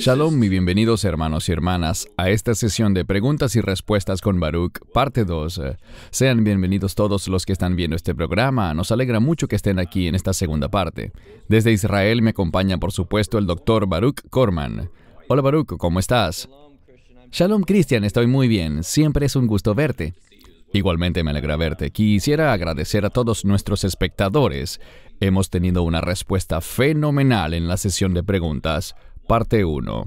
Shalom y bienvenidos hermanos y hermanas a esta sesión de preguntas y respuestas con Baruch, parte 2. Eh, sean bienvenidos todos los que están viendo este programa. Nos alegra mucho que estén aquí en esta segunda parte. Desde Israel me acompaña por supuesto el doctor Baruch Korman. Hola Baruch, ¿cómo estás? Shalom Christian, estoy muy bien. Siempre es un gusto verte. Igualmente me alegra verte. Quisiera agradecer a todos nuestros espectadores. Hemos tenido una respuesta fenomenal en la sesión de preguntas, parte 1.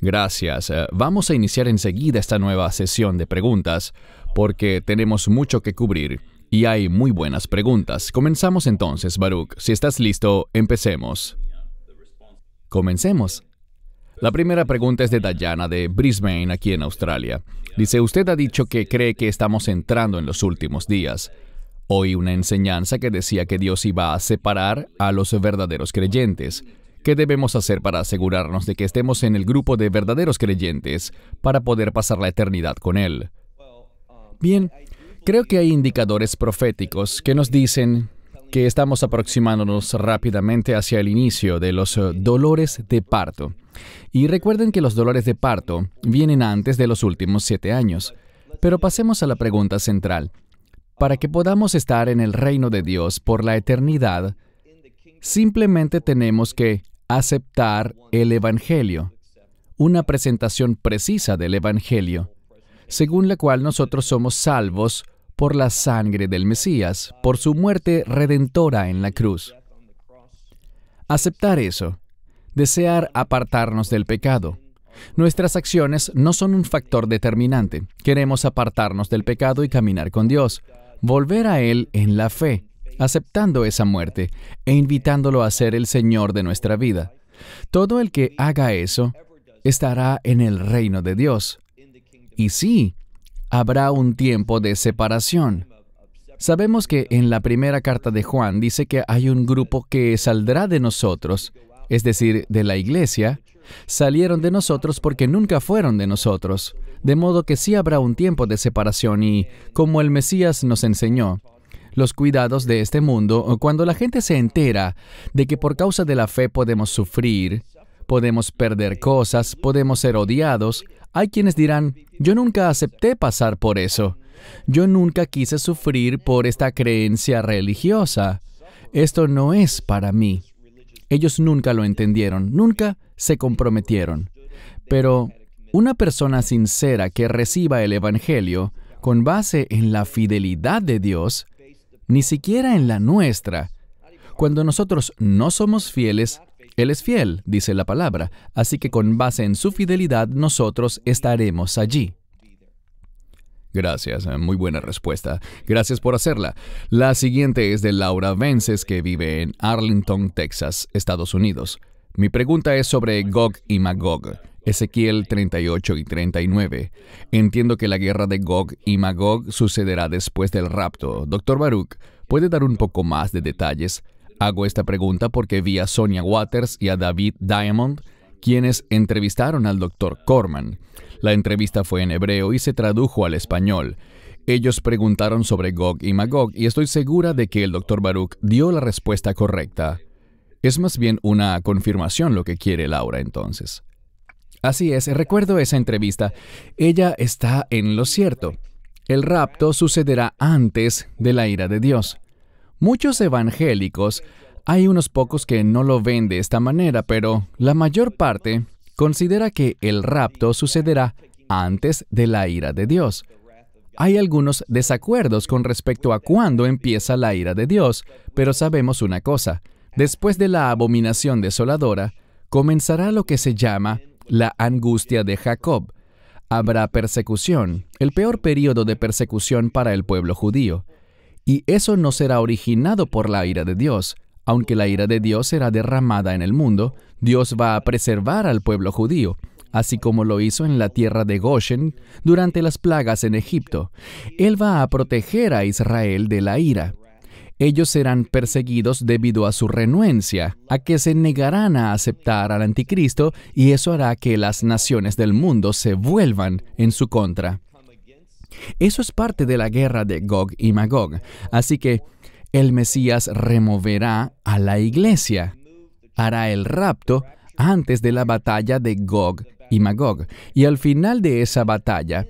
Gracias. Eh, vamos a iniciar enseguida esta nueva sesión de preguntas porque tenemos mucho que cubrir y hay muy buenas preguntas. Comenzamos entonces, Baruch. Si estás listo, empecemos. Comencemos. La primera pregunta es de Dayana de Brisbane, aquí en Australia. Dice, usted ha dicho que cree que estamos entrando en los últimos días. Hoy una enseñanza que decía que Dios iba a separar a los verdaderos creyentes. ¿Qué debemos hacer para asegurarnos de que estemos en el grupo de verdaderos creyentes para poder pasar la eternidad con Él? Bien, creo que hay indicadores proféticos que nos dicen que estamos aproximándonos rápidamente hacia el inicio de los eh, dolores de parto. Y recuerden que los dolores de parto vienen antes de los últimos siete años. Pero pasemos a la pregunta central. Para que podamos estar en el reino de Dios por la eternidad, simplemente tenemos que aceptar el Evangelio, una presentación precisa del Evangelio, según la cual nosotros somos salvos por la sangre del Mesías, por su muerte redentora en la cruz. Aceptar eso, desear apartarnos del pecado. Nuestras acciones no son un factor determinante. Queremos apartarnos del pecado y caminar con Dios, volver a Él en la fe, aceptando esa muerte e invitándolo a ser el Señor de nuestra vida. Todo el que haga eso estará en el reino de Dios. Y sí, habrá un tiempo de separación. Sabemos que en la primera carta de Juan dice que hay un grupo que saldrá de nosotros, es decir, de la iglesia, salieron de nosotros porque nunca fueron de nosotros, de modo que sí habrá un tiempo de separación y, como el Mesías nos enseñó, los cuidados de este mundo, cuando la gente se entera de que por causa de la fe podemos sufrir, podemos perder cosas, podemos ser odiados. Hay quienes dirán, yo nunca acepté pasar por eso. Yo nunca quise sufrir por esta creencia religiosa. Esto no es para mí. Ellos nunca lo entendieron, nunca se comprometieron. Pero una persona sincera que reciba el Evangelio con base en la fidelidad de Dios, ni siquiera en la nuestra, cuando nosotros no somos fieles, él es fiel, dice la palabra, así que con base en su fidelidad nosotros estaremos allí. Gracias, eh, muy buena respuesta. Gracias por hacerla. La siguiente es de Laura Vences, que vive en Arlington, Texas, Estados Unidos. Mi pregunta es sobre Gog y Magog. Ezequiel 38 y 39. Entiendo que la guerra de Gog y Magog sucederá después del rapto. Doctor Baruch, ¿puede dar un poco más de detalles? Hago esta pregunta porque vi a Sonia Waters y a David Diamond, quienes entrevistaron al doctor Corman. La entrevista fue en hebreo y se tradujo al español. Ellos preguntaron sobre Gog y Magog y estoy segura de que el doctor Baruch dio la respuesta correcta. Es más bien una confirmación lo que quiere Laura entonces. Así es, recuerdo esa entrevista. Ella está en lo cierto. El rapto sucederá antes de la ira de Dios. Muchos evangélicos, hay unos pocos que no lo ven de esta manera, pero la mayor parte considera que el rapto sucederá antes de la ira de Dios. Hay algunos desacuerdos con respecto a cuándo empieza la ira de Dios, pero sabemos una cosa, después de la abominación desoladora, comenzará lo que se llama la angustia de Jacob. Habrá persecución, el peor periodo de persecución para el pueblo judío y eso no será originado por la ira de Dios. Aunque la ira de Dios será derramada en el mundo, Dios va a preservar al pueblo judío, así como lo hizo en la tierra de Goshen durante las plagas en Egipto. Él va a proteger a Israel de la ira. Ellos serán perseguidos debido a su renuencia, a que se negarán a aceptar al anticristo, y eso hará que las naciones del mundo se vuelvan en su contra. Eso es parte de la guerra de Gog y Magog. Así que el Mesías removerá a la iglesia, hará el rapto antes de la batalla de Gog y Magog. Y al final de esa batalla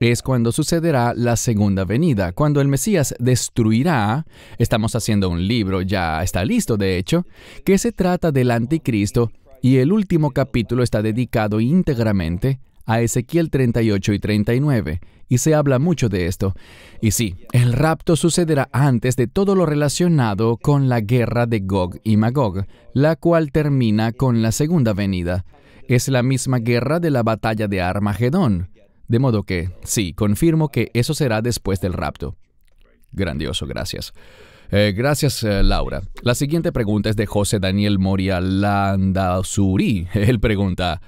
es cuando sucederá la segunda venida, cuando el Mesías destruirá, estamos haciendo un libro, ya está listo de hecho, que se trata del anticristo y el último capítulo está dedicado íntegramente a Ezequiel 38 y 39, y se habla mucho de esto. Y sí, el rapto sucederá antes de todo lo relacionado con la guerra de Gog y Magog, la cual termina con la segunda venida. Es la misma guerra de la batalla de Armagedón. De modo que, sí, confirmo que eso será después del rapto. Grandioso, gracias. Eh, gracias, eh, Laura. La siguiente pregunta es de José Daniel Moria Landazuri. Él pregunta,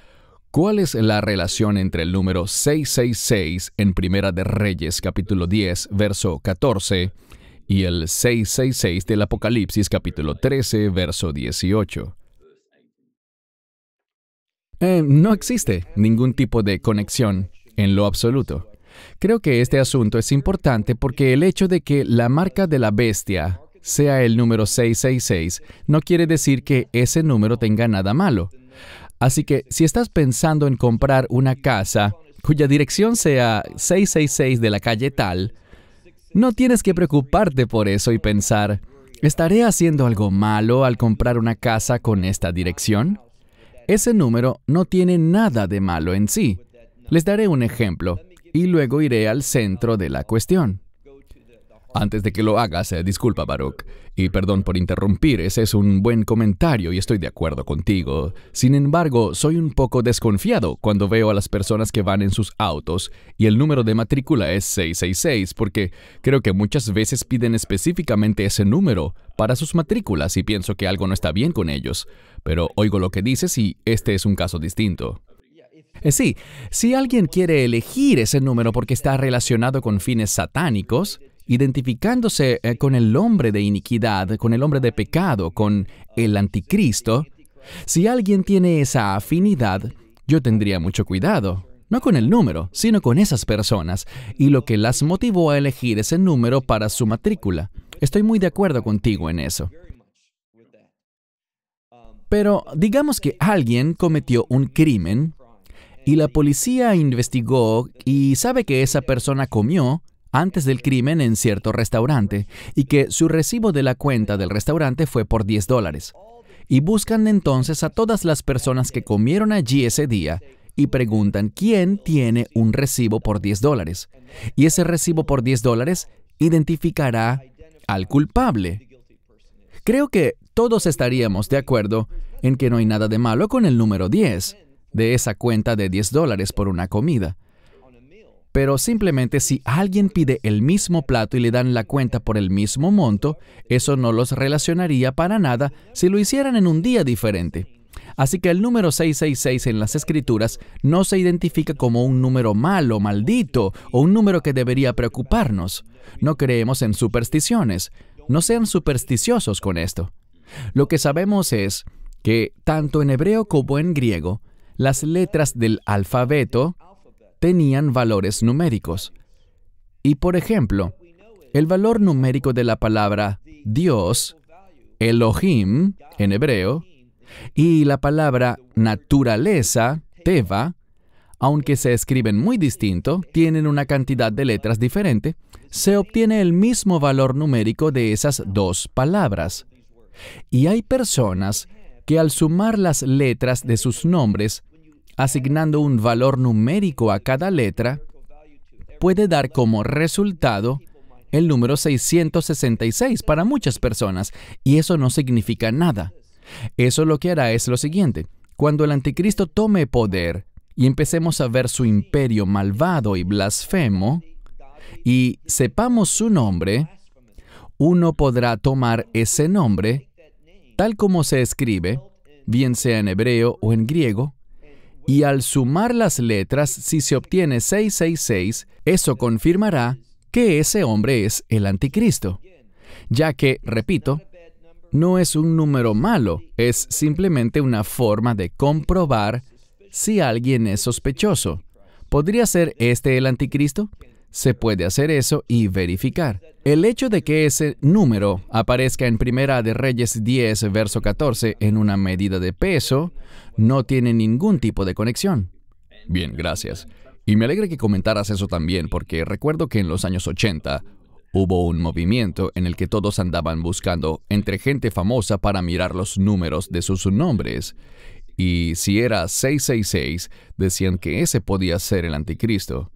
¿Cuál es la relación entre el número 666 en Primera de Reyes capítulo 10 verso 14 y el 666 del Apocalipsis capítulo 13 verso 18? Eh, no existe ningún tipo de conexión en lo absoluto. Creo que este asunto es importante porque el hecho de que la marca de la bestia sea el número 666 no quiere decir que ese número tenga nada malo. Así que si estás pensando en comprar una casa cuya dirección sea 666 de la calle tal, no tienes que preocuparte por eso y pensar, ¿estaré haciendo algo malo al comprar una casa con esta dirección? Ese número no tiene nada de malo en sí. Les daré un ejemplo y luego iré al centro de la cuestión antes de que lo hagas, disculpa Baruch, y perdón por interrumpir, ese es un buen comentario y estoy de acuerdo contigo. Sin embargo, soy un poco desconfiado cuando veo a las personas que van en sus autos y el número de matrícula es 666 porque creo que muchas veces piden específicamente ese número para sus matrículas y pienso que algo no está bien con ellos. Pero oigo lo que dices y este es un caso distinto. Eh, sí, si alguien quiere elegir ese número porque está relacionado con fines satánicos, identificándose eh, con el hombre de iniquidad, con el hombre de pecado, con el anticristo, si alguien tiene esa afinidad, yo tendría mucho cuidado, no con el número, sino con esas personas y lo que las motivó a elegir ese número para su matrícula. Estoy muy de acuerdo contigo en eso. Pero digamos que alguien cometió un crimen y la policía investigó y sabe que esa persona comió antes del crimen en cierto restaurante y que su recibo de la cuenta del restaurante fue por 10 dólares. Y buscan entonces a todas las personas que comieron allí ese día y preguntan quién tiene un recibo por 10 dólares. Y ese recibo por 10 dólares identificará al culpable. Creo que todos estaríamos de acuerdo en que no hay nada de malo con el número 10 de esa cuenta de 10 dólares por una comida. Pero simplemente si alguien pide el mismo plato y le dan la cuenta por el mismo monto, eso no los relacionaría para nada si lo hicieran en un día diferente. Así que el número 666 en las escrituras no se identifica como un número malo, maldito, o un número que debería preocuparnos. No creemos en supersticiones. No sean supersticiosos con esto. Lo que sabemos es que, tanto en hebreo como en griego, las letras del alfabeto tenían valores numéricos. Y por ejemplo, el valor numérico de la palabra Dios, Elohim en hebreo, y la palabra naturaleza, Teva, aunque se escriben muy distinto, tienen una cantidad de letras diferente, se obtiene el mismo valor numérico de esas dos palabras. Y hay personas que al sumar las letras de sus nombres asignando un valor numérico a cada letra, puede dar como resultado el número 666 para muchas personas, y eso no significa nada. Eso lo que hará es lo siguiente. Cuando el anticristo tome poder y empecemos a ver su imperio malvado y blasfemo, y sepamos su nombre, uno podrá tomar ese nombre, tal como se escribe, bien sea en hebreo o en griego, y al sumar las letras, si se obtiene 666, eso confirmará que ese hombre es el anticristo, ya que, repito, no es un número malo, es simplemente una forma de comprobar si alguien es sospechoso. ¿Podría ser este el anticristo? Se puede hacer eso y verificar. El hecho de que ese número aparezca en Primera de Reyes 10, verso 14, en una medida de peso, no tiene ningún tipo de conexión. Bien, gracias. Y me alegra que comentaras eso también, porque recuerdo que en los años 80 hubo un movimiento en el que todos andaban buscando entre gente famosa para mirar los números de sus nombres. Y si era 666, decían que ese podía ser el anticristo.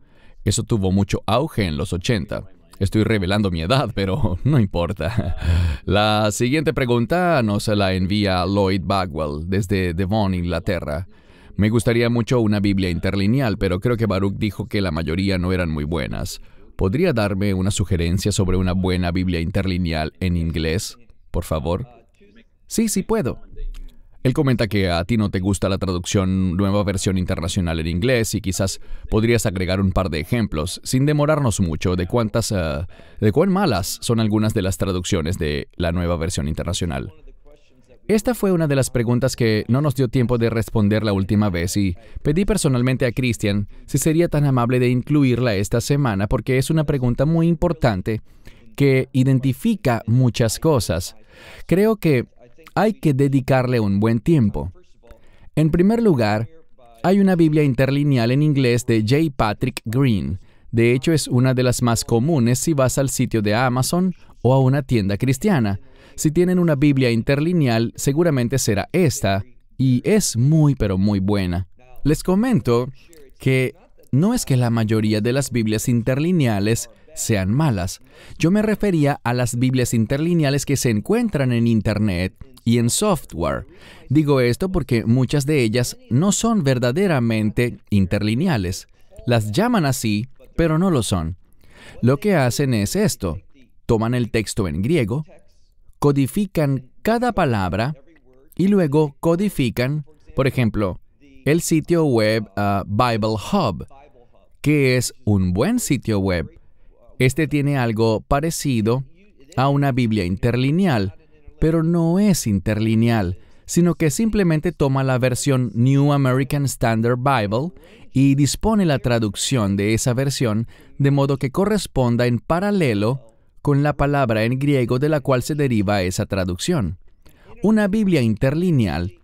Eso tuvo mucho auge en los 80. Estoy revelando mi edad, pero no importa. La siguiente pregunta nos la envía Lloyd Bagwell desde Devon, Inglaterra. Me gustaría mucho una Biblia interlineal, pero creo que Baruch dijo que la mayoría no eran muy buenas. ¿Podría darme una sugerencia sobre una buena Biblia interlineal en inglés, por favor? Sí, sí puedo. Él comenta que a ti no te gusta la traducción nueva versión internacional en inglés y quizás podrías agregar un par de ejemplos, sin demorarnos mucho, de cuántas, eh, de cuán malas son algunas de las traducciones de la nueva versión internacional. Esta fue una de las preguntas que no nos dio tiempo de responder la última vez y pedí personalmente a Christian si sería tan amable de incluirla esta semana porque es una pregunta muy importante que identifica muchas cosas. Creo que hay que dedicarle un buen tiempo. En primer lugar, hay una Biblia interlineal en inglés de J. Patrick Green. De hecho, es una de las más comunes si vas al sitio de Amazon o a una tienda cristiana. Si tienen una Biblia interlineal, seguramente será esta, y es muy pero muy buena. Les comento que no es que la mayoría de las Biblias interlineales sean malas. Yo me refería a las Biblias interlineales que se encuentran en Internet y en software. Digo esto porque muchas de ellas no son verdaderamente interlineales. Las llaman así, pero no lo son. Lo que hacen es esto. Toman el texto en griego, codifican cada palabra y luego codifican, por ejemplo, el sitio web ah, Bible Hub, que es un buen sitio web. Este tiene algo parecido a una Biblia interlineal, pero no es interlineal, sino que simplemente toma la versión New American Standard Bible y dispone la traducción de esa versión de modo que corresponda en paralelo con la palabra en griego de la cual se deriva esa traducción. Una Biblia interlineal,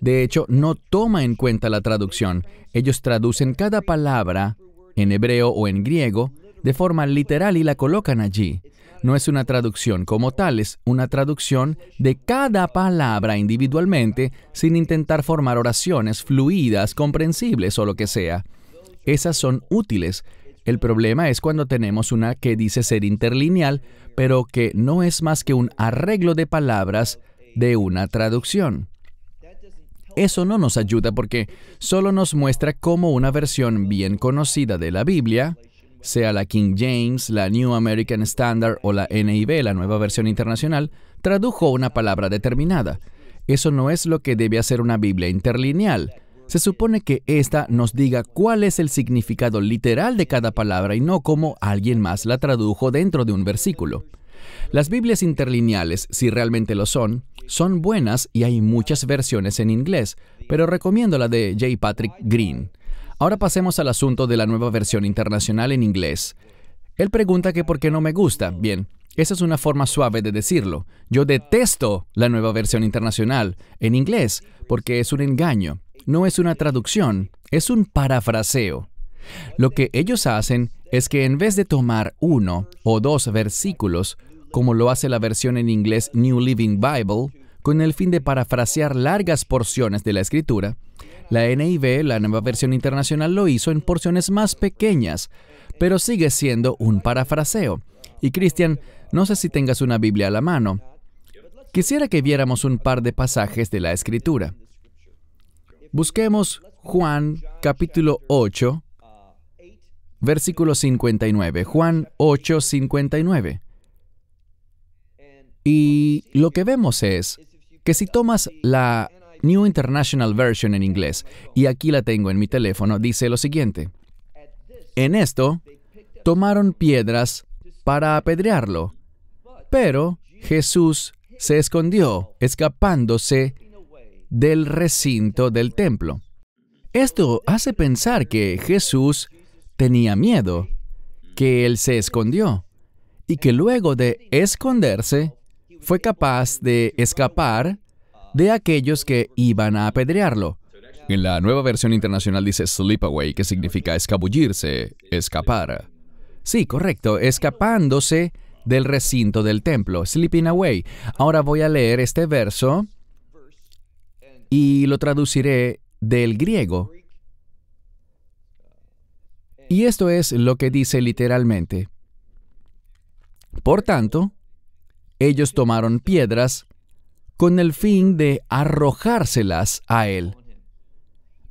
de hecho, no toma en cuenta la traducción. Ellos traducen cada palabra en hebreo o en griego de forma literal y la colocan allí no es una traducción como tal, es una traducción de cada palabra individualmente sin intentar formar oraciones fluidas, comprensibles o lo que sea. Esas son útiles. El problema es cuando tenemos una que dice ser interlineal, pero que no es más que un arreglo de palabras de una traducción. Eso no nos ayuda porque solo nos muestra cómo una versión bien conocida de la Biblia, sea la King James, la New American Standard o la NIV, la nueva versión internacional, tradujo una palabra determinada. Eso no es lo que debe hacer una Biblia interlineal. Se supone que ésta nos diga cuál es el significado literal de cada palabra y no cómo alguien más la tradujo dentro de un versículo. Las Biblias interlineales, si realmente lo son, son buenas y hay muchas versiones en inglés, pero recomiendo la de J. Patrick Green. Ahora pasemos al asunto de la nueva versión internacional en inglés. Él pregunta que por qué no me gusta. Bien, esa es una forma suave de decirlo. Yo detesto la nueva versión internacional en inglés porque es un engaño, no es una traducción, es un parafraseo. Lo que ellos hacen es que en vez de tomar uno o dos versículos, como lo hace la versión en inglés New Living Bible, con el fin de parafrasear largas porciones de la escritura, la NIV, la nueva versión internacional, lo hizo en porciones más pequeñas, pero sigue siendo un parafraseo. Y Cristian, no sé si tengas una Biblia a la mano. Quisiera que viéramos un par de pasajes de la Escritura. Busquemos Juan capítulo 8, versículo 59. Juan 8, 59. Y lo que vemos es que si tomas la New International Version en inglés, y aquí la tengo en mi teléfono, dice lo siguiente. En esto, tomaron piedras para apedrearlo, pero Jesús se escondió, escapándose del recinto del templo. Esto hace pensar que Jesús tenía miedo, que él se escondió y que luego de esconderse fue capaz de escapar de aquellos que iban a apedrearlo. En la nueva versión internacional dice away, que significa escabullirse, escapar. Sí, correcto, escapándose del recinto del templo, slipping away. Ahora voy a leer este verso y lo traduciré del griego. Y esto es lo que dice literalmente. Por tanto, ellos tomaron piedras con el fin de arrojárselas a él.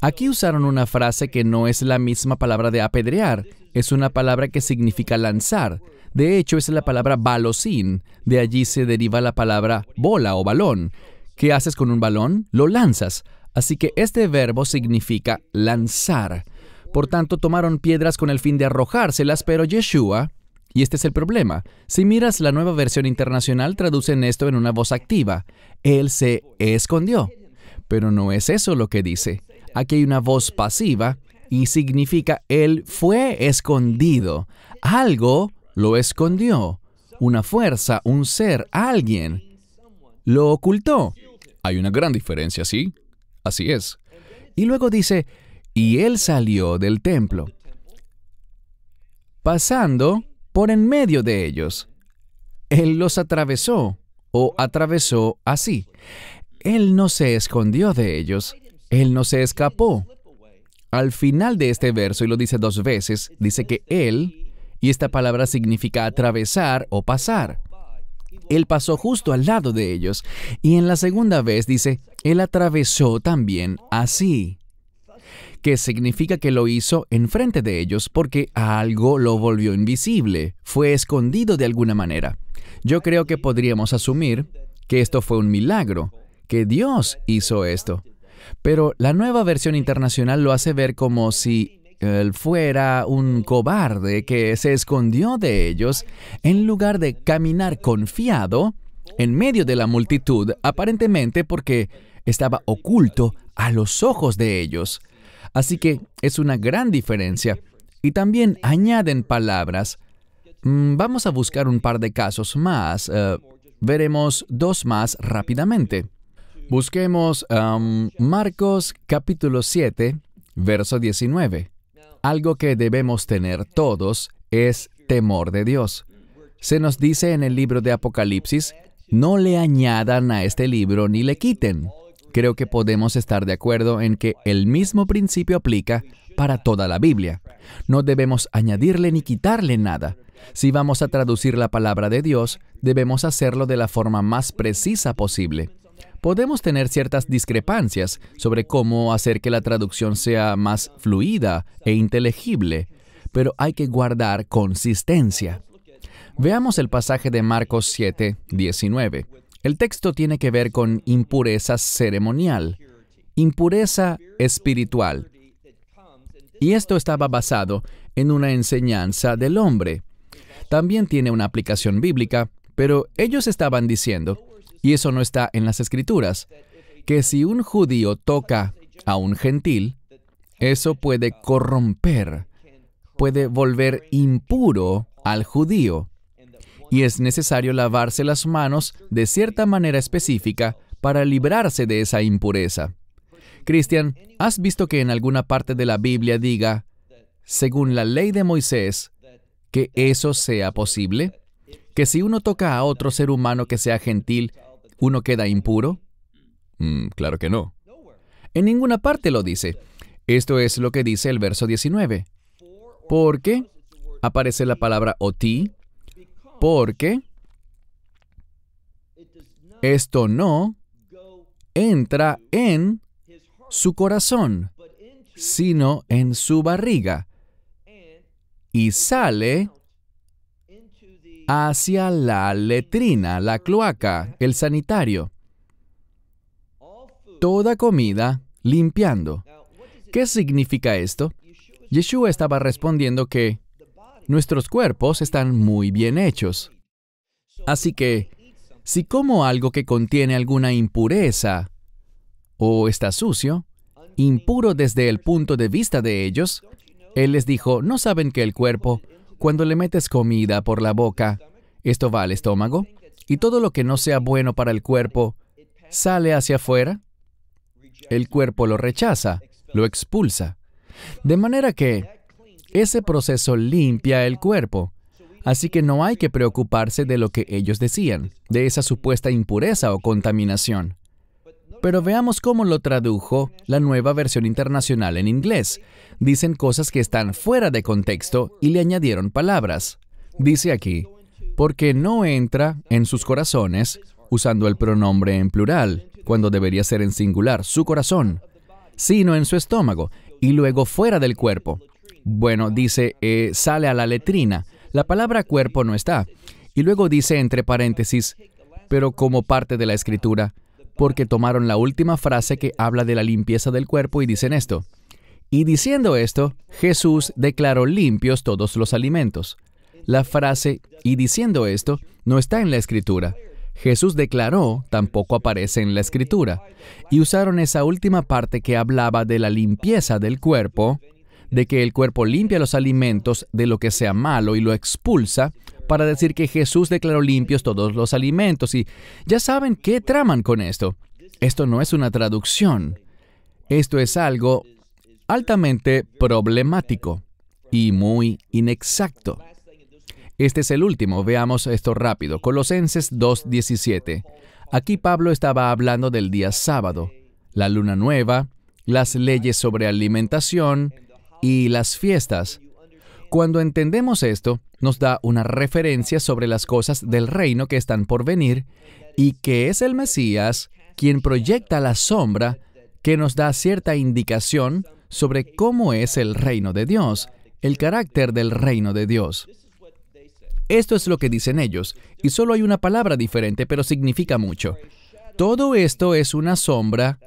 Aquí usaron una frase que no es la misma palabra de apedrear, es una palabra que significa lanzar. De hecho, es la palabra balocín de allí se deriva la palabra bola o balón. ¿Qué haces con un balón? Lo lanzas. Así que este verbo significa lanzar. Por tanto, tomaron piedras con el fin de arrojárselas, pero Yeshua y este es el problema. Si miras la nueva versión internacional, traducen esto en una voz activa. Él se escondió. Pero no es eso lo que dice. Aquí hay una voz pasiva y significa él fue escondido. Algo lo escondió. Una fuerza, un ser, alguien. Lo ocultó. Hay una gran diferencia, ¿sí? Así es. Y luego dice, y él salió del templo. Pasando por en medio de ellos. Él los atravesó o atravesó así. Él no se escondió de ellos. Él no se escapó. Al final de este verso, y lo dice dos veces, dice que Él, y esta palabra significa atravesar o pasar. Él pasó justo al lado de ellos. Y en la segunda vez dice, Él atravesó también así que significa que lo hizo enfrente de ellos porque algo lo volvió invisible, fue escondido de alguna manera. Yo creo que podríamos asumir que esto fue un milagro, que Dios hizo esto. Pero la nueva versión internacional lo hace ver como si él fuera un cobarde que se escondió de ellos en lugar de caminar confiado en medio de la multitud, aparentemente porque estaba oculto a los ojos de ellos. Así que es una gran diferencia. Y también añaden palabras. Mm, vamos a buscar un par de casos más. Eh, veremos dos más rápidamente. Busquemos Marcos capítulo 7, verso 19. Algo que debemos tener todos es temor de Dios. Se nos dice en el libro de Apocalipsis, no le añadan a este libro ni le quiten. Creo que podemos estar de acuerdo en que el mismo principio aplica para toda la Biblia. No debemos añadirle ni quitarle nada. Si vamos a traducir la palabra de Dios, debemos hacerlo de la forma más precisa posible. Podemos tener ciertas discrepancias sobre cómo hacer que la traducción sea más fluida e inteligible, pero hay que guardar consistencia. Veamos el pasaje de Marcos 7, 19. El texto tiene que ver con impureza ceremonial, impureza espiritual. Y esto estaba basado en una enseñanza del hombre. También tiene una aplicación bíblica, pero ellos estaban diciendo, y eso no está en las escrituras, que si un judío toca a un gentil, eso puede corromper, puede volver impuro al judío y es necesario lavarse las manos de cierta manera específica para librarse de esa impureza. Cristian, ¿has visto que en alguna parte de la Biblia diga, según la ley de Moisés, que eso sea posible? ¿Que si uno toca a otro ser humano que sea gentil, uno queda impuro? Mm, claro que no. En ninguna parte lo dice. Esto es lo que dice el verso 19. qué aparece la palabra oti, porque esto no entra en su corazón, sino en su barriga y sale hacia la letrina, la cloaca, el sanitario. Toda comida limpiando. ¿Qué significa esto? Yeshua estaba respondiendo que Nuestros cuerpos están muy bien hechos. Así que, si como algo que contiene alguna impureza o está sucio, impuro desde el punto de vista de ellos, Él les dijo, ¿no saben que el cuerpo, cuando le metes comida por la boca, esto va al estómago? Y todo lo que no sea bueno para el cuerpo, ¿sale hacia afuera? El cuerpo lo rechaza, lo expulsa. De manera que ese proceso limpia el cuerpo. Así que no hay que preocuparse de lo que ellos decían, de esa supuesta impureza o contaminación. Pero veamos cómo lo tradujo la nueva versión internacional en inglés. Dicen cosas que están fuera de contexto y le añadieron palabras. Dice aquí, porque no entra en sus corazones, usando el pronombre en plural, cuando debería ser en singular, su corazón, sino en su estómago, y luego fuera del cuerpo, bueno, dice, eh, sale a la letrina. La palabra cuerpo no está. Y luego dice entre paréntesis, pero como parte de la escritura, porque tomaron la última frase que habla de la limpieza del cuerpo y dicen esto. Y diciendo esto, Jesús declaró limpios todos los alimentos. La frase y diciendo esto no está en la escritura. Jesús declaró tampoco aparece en la escritura. Y usaron esa última parte que hablaba de la limpieza del cuerpo de que el cuerpo limpia los alimentos de lo que sea malo y lo expulsa para decir que Jesús declaró limpios todos los alimentos. Y ya saben qué traman con esto. Esto no es una traducción. Esto es algo altamente problemático y muy inexacto. Este es el último, veamos esto rápido. Colosenses 2.17. Aquí Pablo estaba hablando del día sábado, la luna nueva, las leyes sobre alimentación, y las fiestas. Cuando entendemos esto, nos da una referencia sobre las cosas del reino que están por venir y que es el Mesías quien proyecta la sombra que nos da cierta indicación sobre cómo es el reino de Dios, el carácter del reino de Dios. Esto es lo que dicen ellos, y solo hay una palabra diferente, pero significa mucho. Todo esto es una sombra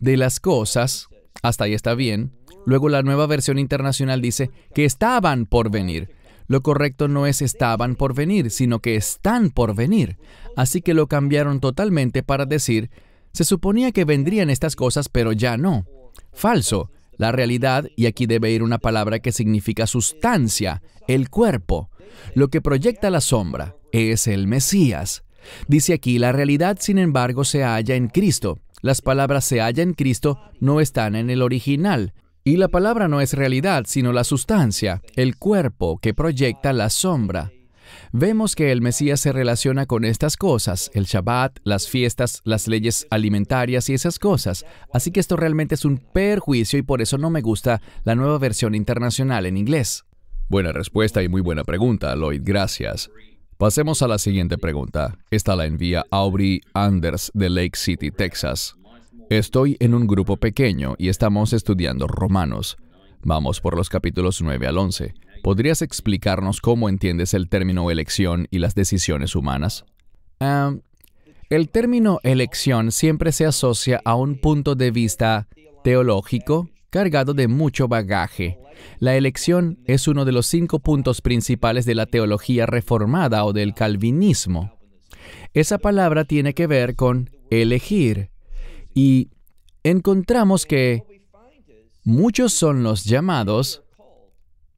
de las cosas, hasta ahí está bien, Luego la nueva versión internacional dice que estaban por venir. Lo correcto no es estaban por venir, sino que están por venir. Así que lo cambiaron totalmente para decir, se suponía que vendrían estas cosas, pero ya no. Falso. La realidad, y aquí debe ir una palabra que significa sustancia, el cuerpo. Lo que proyecta la sombra es el Mesías. Dice aquí, la realidad sin embargo se halla en Cristo. Las palabras se halla en Cristo no están en el original. Y la palabra no es realidad, sino la sustancia, el cuerpo que proyecta la sombra. Vemos que el Mesías se relaciona con estas cosas, el Shabbat, las fiestas, las leyes alimentarias y esas cosas. Así que esto realmente es un perjuicio y por eso no me gusta la nueva versión internacional en inglés. Buena respuesta y muy buena pregunta, Lloyd, gracias. Pasemos a la siguiente pregunta. Esta la envía Aubrey Anders de Lake City, Texas. Estoy en un grupo pequeño y estamos estudiando Romanos. Vamos por los capítulos 9 al 11. ¿Podrías explicarnos cómo entiendes el término elección y las decisiones humanas? el término elección siempre se asocia a un punto de vista teológico cargado de mucho bagaje. La elección es uno de los cinco puntos principales de la teología reformada o del calvinismo. Esa palabra tiene que ver con elegir, y encontramos que muchos son los llamados,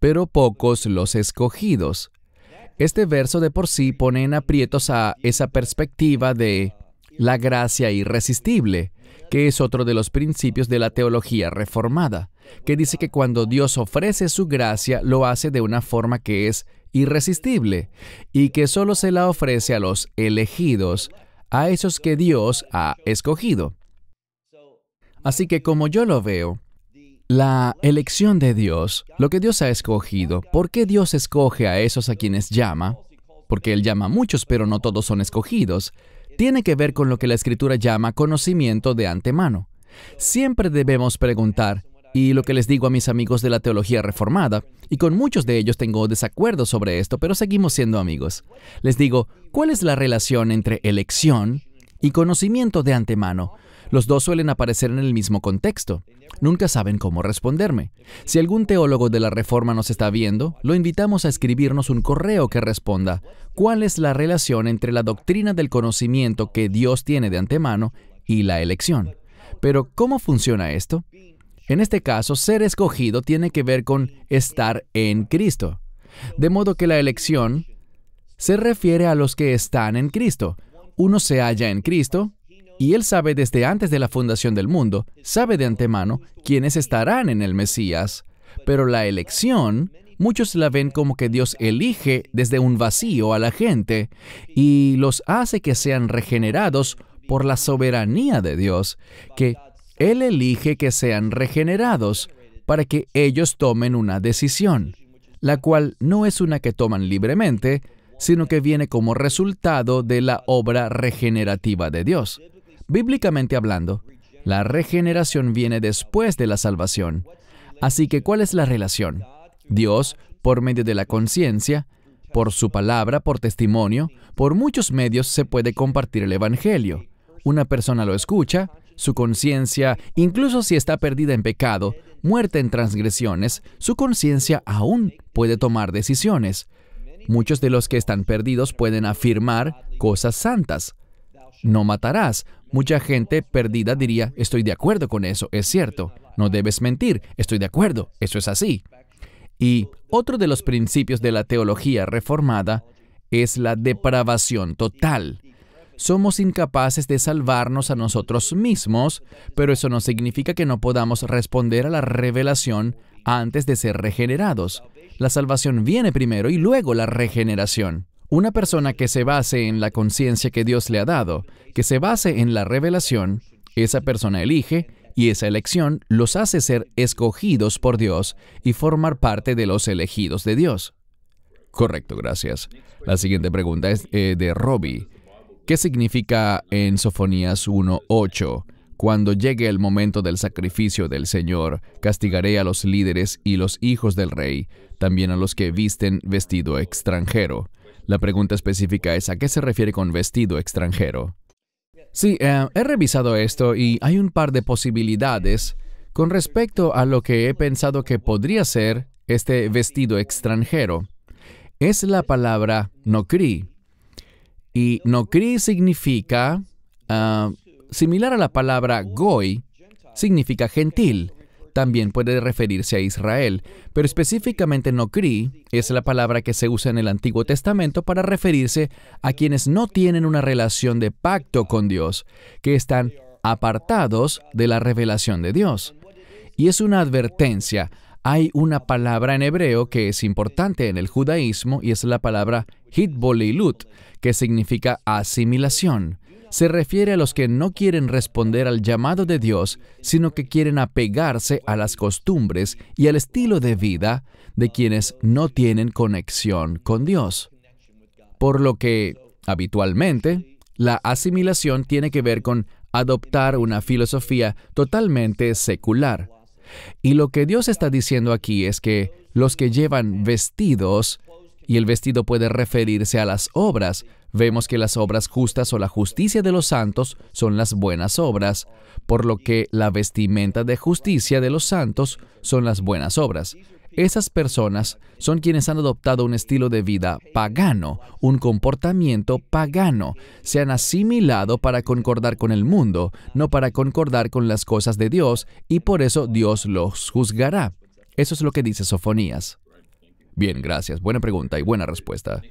pero pocos los escogidos. Este verso de por sí pone en aprietos a esa perspectiva de la gracia irresistible, que es otro de los principios de la teología reformada, que dice que cuando Dios ofrece su gracia lo hace de una forma que es irresistible y que solo se la ofrece a los elegidos, a esos que Dios ha escogido. Así que como yo lo veo, la elección de Dios, lo que Dios ha escogido, ¿por qué Dios escoge a esos a quienes llama? Porque Él llama a muchos, pero no todos son escogidos. Tiene que ver con lo que la Escritura llama conocimiento de antemano. Siempre debemos preguntar, y lo que les digo a mis amigos de la teología reformada, y con muchos de ellos tengo desacuerdo sobre esto, pero seguimos siendo amigos. Les digo, ¿cuál es la relación entre elección y conocimiento de antemano? Los dos suelen aparecer en el mismo contexto. Nunca saben cómo responderme. Si algún teólogo de la Reforma nos está viendo, lo invitamos a escribirnos un correo que responda ¿Cuál es la relación entre la doctrina del conocimiento que Dios tiene de antemano y la elección? Pero ¿cómo funciona esto? En este caso, ser escogido tiene que ver con estar en Cristo. De modo que la elección se refiere a los que están en Cristo. Uno se halla en Cristo, y Él sabe desde antes de la fundación del mundo, sabe de antemano quiénes estarán en el Mesías. Pero la elección, muchos la ven como que Dios elige desde un vacío a la gente y los hace que sean regenerados por la soberanía de Dios, que Él elige que sean regenerados para que ellos tomen una decisión, la cual no es una que toman libremente, sino que viene como resultado de la obra regenerativa de Dios. Bíblicamente hablando, la regeneración viene después de la salvación. Así que, ¿cuál es la relación? Dios, por medio de la conciencia, por su palabra, por testimonio, por muchos medios se puede compartir el Evangelio. Una persona lo escucha, su conciencia, incluso si está perdida en pecado, muerta en transgresiones, su conciencia aún puede tomar decisiones. Muchos de los que están perdidos pueden afirmar cosas santas, no matarás. Mucha gente perdida diría, estoy de acuerdo con eso, es cierto, no debes mentir, estoy de acuerdo, eso es así. Y otro de los principios de la teología reformada es la depravación total. Somos incapaces de salvarnos a nosotros mismos, pero eso no significa que no podamos responder a la revelación antes de ser regenerados. La salvación viene primero y luego la regeneración. Una persona que se base en la conciencia que Dios le ha dado, que se base en la revelación, esa persona elige y esa elección los hace ser escogidos por Dios y formar parte de los elegidos de Dios. Correcto, gracias. La siguiente pregunta es eh, de Robbie. ¿Qué significa en Sofonías 1.8? Cuando llegue el momento del sacrificio del Señor, castigaré a los líderes y los hijos del rey, también a los que visten vestido extranjero. La pregunta específica es a qué se refiere con vestido extranjero. Sí, eh, he revisado esto y hay un par de posibilidades con respecto a lo que he pensado que podría ser este vestido extranjero. Es la palabra nokri. Y nokri significa, ah, similar a la palabra goi, significa gentil también puede referirse a Israel, pero específicamente no Nocri es la palabra que se usa en el Antiguo Testamento para referirse a quienes no tienen una relación de pacto con Dios, que están apartados de la revelación de Dios. Y es una advertencia. Hay una palabra en hebreo que es importante en el judaísmo y es la palabra hitbolilut, que significa asimilación se refiere a los que no quieren responder al llamado de Dios, sino que quieren apegarse a las costumbres y al estilo de vida de quienes no tienen conexión con Dios. Por lo que, habitualmente, la asimilación tiene que ver con adoptar una filosofía totalmente secular. Y lo que Dios está diciendo aquí es que los que llevan vestidos y el vestido puede referirse a las obras. Vemos que las obras justas o la justicia de los santos son las buenas obras, por lo que la vestimenta de justicia de los santos son las buenas obras. Esas personas son quienes han adoptado un estilo de vida pagano, un comportamiento pagano. Se han asimilado para concordar con el mundo, no para concordar con las cosas de Dios, y por eso Dios los juzgará. Eso es lo que dice Sofonías. Bien, gracias. Buena pregunta y buena respuesta.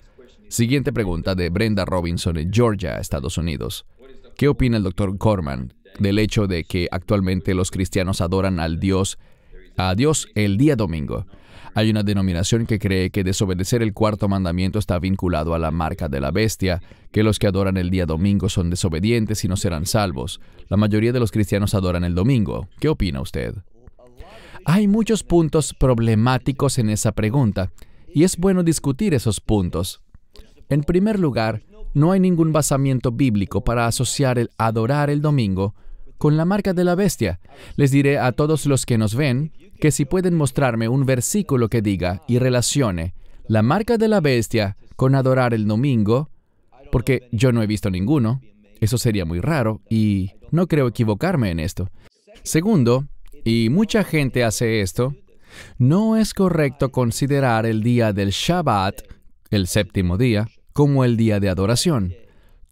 Siguiente pregunta de Brenda Robinson en Georgia, Estados Unidos. ¿Qué opina el doctor Corman del hecho de que actualmente los cristianos adoran al Dios, a Dios el día domingo? Hay una denominación que cree que desobedecer el cuarto mandamiento está vinculado a la marca de la bestia, que los que adoran el día domingo son desobedientes y no serán salvos. La mayoría de los cristianos adoran el domingo. ¿Qué opina usted? Hay muchos puntos problemáticos en esa pregunta, y es bueno discutir esos puntos. En primer lugar, no hay ningún basamiento bíblico para asociar el adorar el domingo con la marca de la bestia. Les diré a todos los que nos ven que si pueden mostrarme un versículo que diga y relacione la marca de la bestia con adorar el domingo, porque yo no he visto ninguno, eso sería muy raro y no creo equivocarme en esto. Segundo, y mucha gente hace esto, no es correcto considerar el día del Shabbat, el séptimo día, como el día de adoración.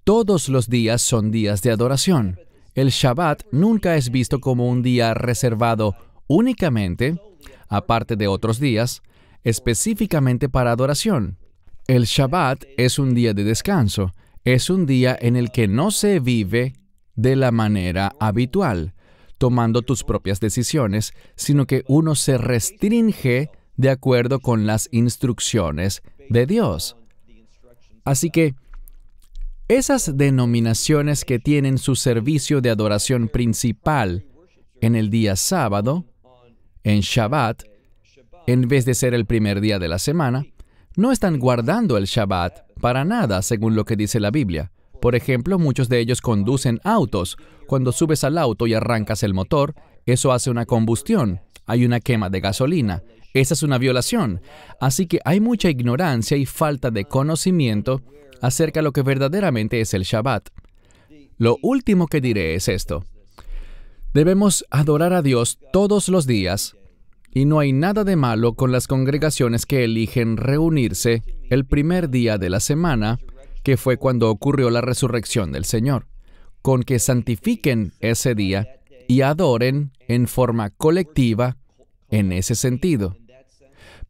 Todos los días son días de adoración. El Shabbat nunca es visto como un día reservado únicamente, aparte de otros días, específicamente para adoración. El Shabbat es un día de descanso, es un día en el que no se vive de la manera habitual tomando tus propias decisiones, sino que uno se restringe de acuerdo con las instrucciones de Dios. Así que esas denominaciones que tienen su servicio de adoración principal en el día sábado, en Shabbat, en vez de ser el primer día de la semana, no están guardando el Shabbat para nada, según lo que dice la Biblia. Por ejemplo, muchos de ellos conducen autos. Cuando subes al auto y arrancas el motor, eso hace una combustión. Hay una quema de gasolina. Esa es una violación. Así que hay mucha ignorancia y falta de conocimiento acerca de lo que verdaderamente es el Shabbat. Lo último que diré es esto. Debemos adorar a Dios todos los días y no hay nada de malo con las congregaciones que eligen reunirse el primer día de la semana que fue cuando ocurrió la resurrección del Señor, con que santifiquen ese día y adoren en forma colectiva en ese sentido.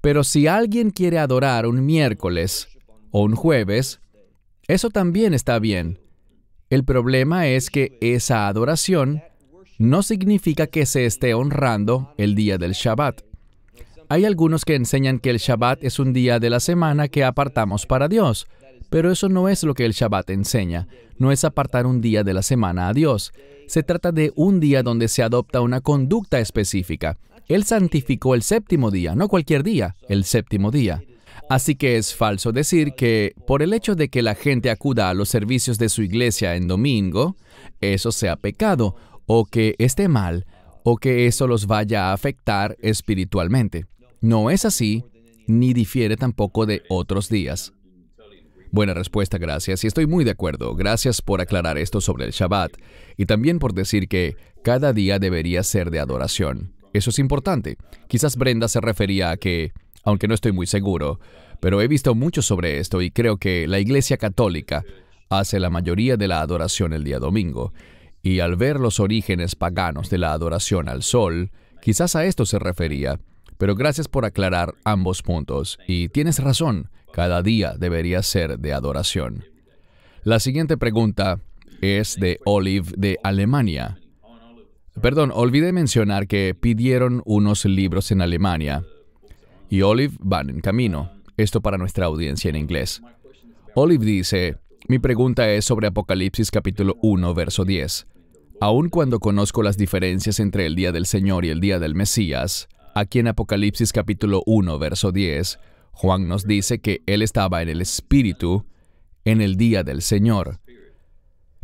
Pero si alguien quiere adorar un miércoles o un jueves, eso también está bien. El problema es que esa adoración no significa que se esté honrando el día del Shabbat. Hay algunos que enseñan que el Shabbat es un día de la semana que apartamos para Dios, pero eso no es lo que el Shabbat enseña, no es apartar un día de la semana a Dios. Se trata de un día donde se adopta una conducta específica. Él santificó el séptimo día, no cualquier día, el séptimo día. Así que es falso decir que por el hecho de que la gente acuda a los servicios de su iglesia en domingo, eso sea pecado, o que esté mal, o que eso los vaya a afectar espiritualmente. No es así, ni difiere tampoco de otros días. Buena respuesta, gracias. Y estoy muy de acuerdo. Gracias por aclarar esto sobre el Shabbat y también por decir que cada día debería ser de adoración. Eso es importante. Quizás Brenda se refería a que, aunque no estoy muy seguro, pero he visto mucho sobre esto y creo que la Iglesia Católica hace la mayoría de la adoración el día domingo. Y al ver los orígenes paganos de la adoración al sol, quizás a esto se refería. Pero gracias por aclarar ambos puntos. Y tienes razón, cada día debería ser de adoración. La siguiente pregunta es de Olive de Alemania. Perdón, olvidé mencionar que pidieron unos libros en Alemania y Olive van en camino. Esto para nuestra audiencia en inglés. Olive dice, mi pregunta es sobre Apocalipsis capítulo 1, verso 10. Aun cuando conozco las diferencias entre el día del Señor y el día del Mesías, aquí en Apocalipsis capítulo 1, verso 10, Juan nos dice que Él estaba en el Espíritu en el día del Señor.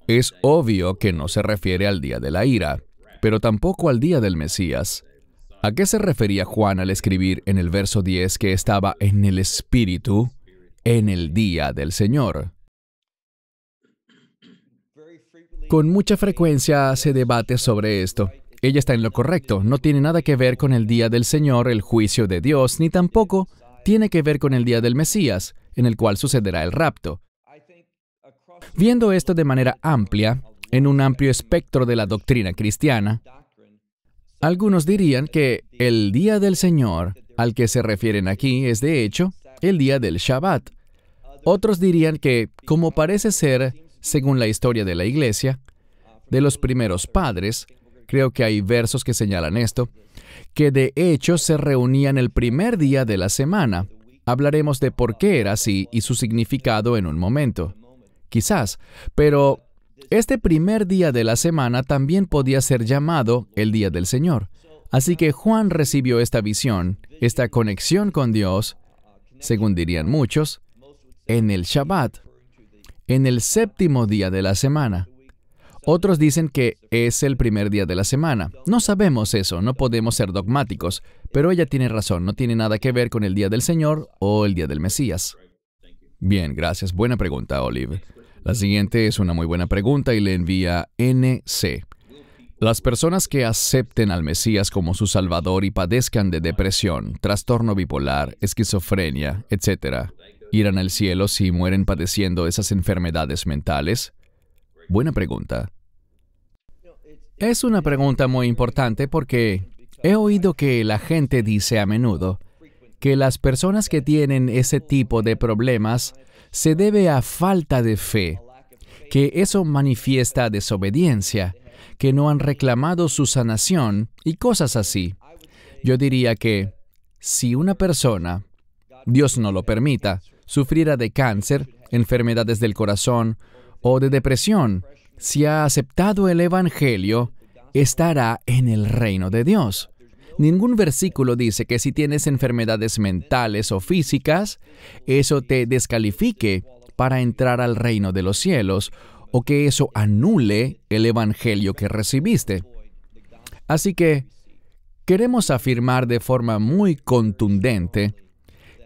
Es obvio que no se refiere al día de la ira, pero tampoco al día del Mesías. ¿A qué se refería Juan al escribir en el verso 10 que estaba en el Espíritu en el día del Señor? Con mucha frecuencia se debate sobre esto. Ella está en lo correcto, no tiene nada que ver con el día del Señor, el juicio de Dios, ni tampoco tiene que ver con el día del Mesías, en el cual sucederá el rapto. Viendo esto de manera amplia, en un amplio espectro de la doctrina cristiana, algunos dirían que el día del Señor al que se refieren aquí es de hecho el día del Shabbat. Otros dirían que, como parece ser, según la historia de la iglesia, de los primeros padres, creo que hay versos que señalan esto, que de hecho se reunían el primer día de la semana. Hablaremos de por qué era así y su significado en un momento. Quizás, pero este primer día de la semana también podía ser llamado el Día del Señor. Así que Juan recibió esta visión, esta conexión con Dios, según dirían muchos, en el Shabbat, en el séptimo día de la semana. Otros dicen que es el primer día de la semana. No sabemos eso, no podemos ser dogmáticos, pero ella tiene razón, no tiene nada que ver con el día del Señor o el día del Mesías. Bien, gracias. Buena pregunta, Olive. La siguiente es una muy buena pregunta y le envía NC. Las personas que acepten al Mesías como su Salvador y padezcan de depresión, trastorno bipolar, esquizofrenia, etc., irán al cielo si mueren padeciendo esas enfermedades mentales? Buena pregunta. Es una pregunta muy importante porque he oído que la gente dice a menudo que las personas que tienen ese tipo de problemas se debe a falta de fe, que eso manifiesta desobediencia, que no han reclamado su sanación y cosas así. Yo diría que si una persona, Dios no lo permita, sufriera de cáncer, enfermedades del corazón o de depresión, si ha aceptado el Evangelio, estará en el reino de Dios. Ningún versículo dice que si tienes enfermedades mentales o físicas, eso te descalifique para entrar al reino de los cielos o que eso anule el Evangelio que recibiste. Así que queremos afirmar de forma muy contundente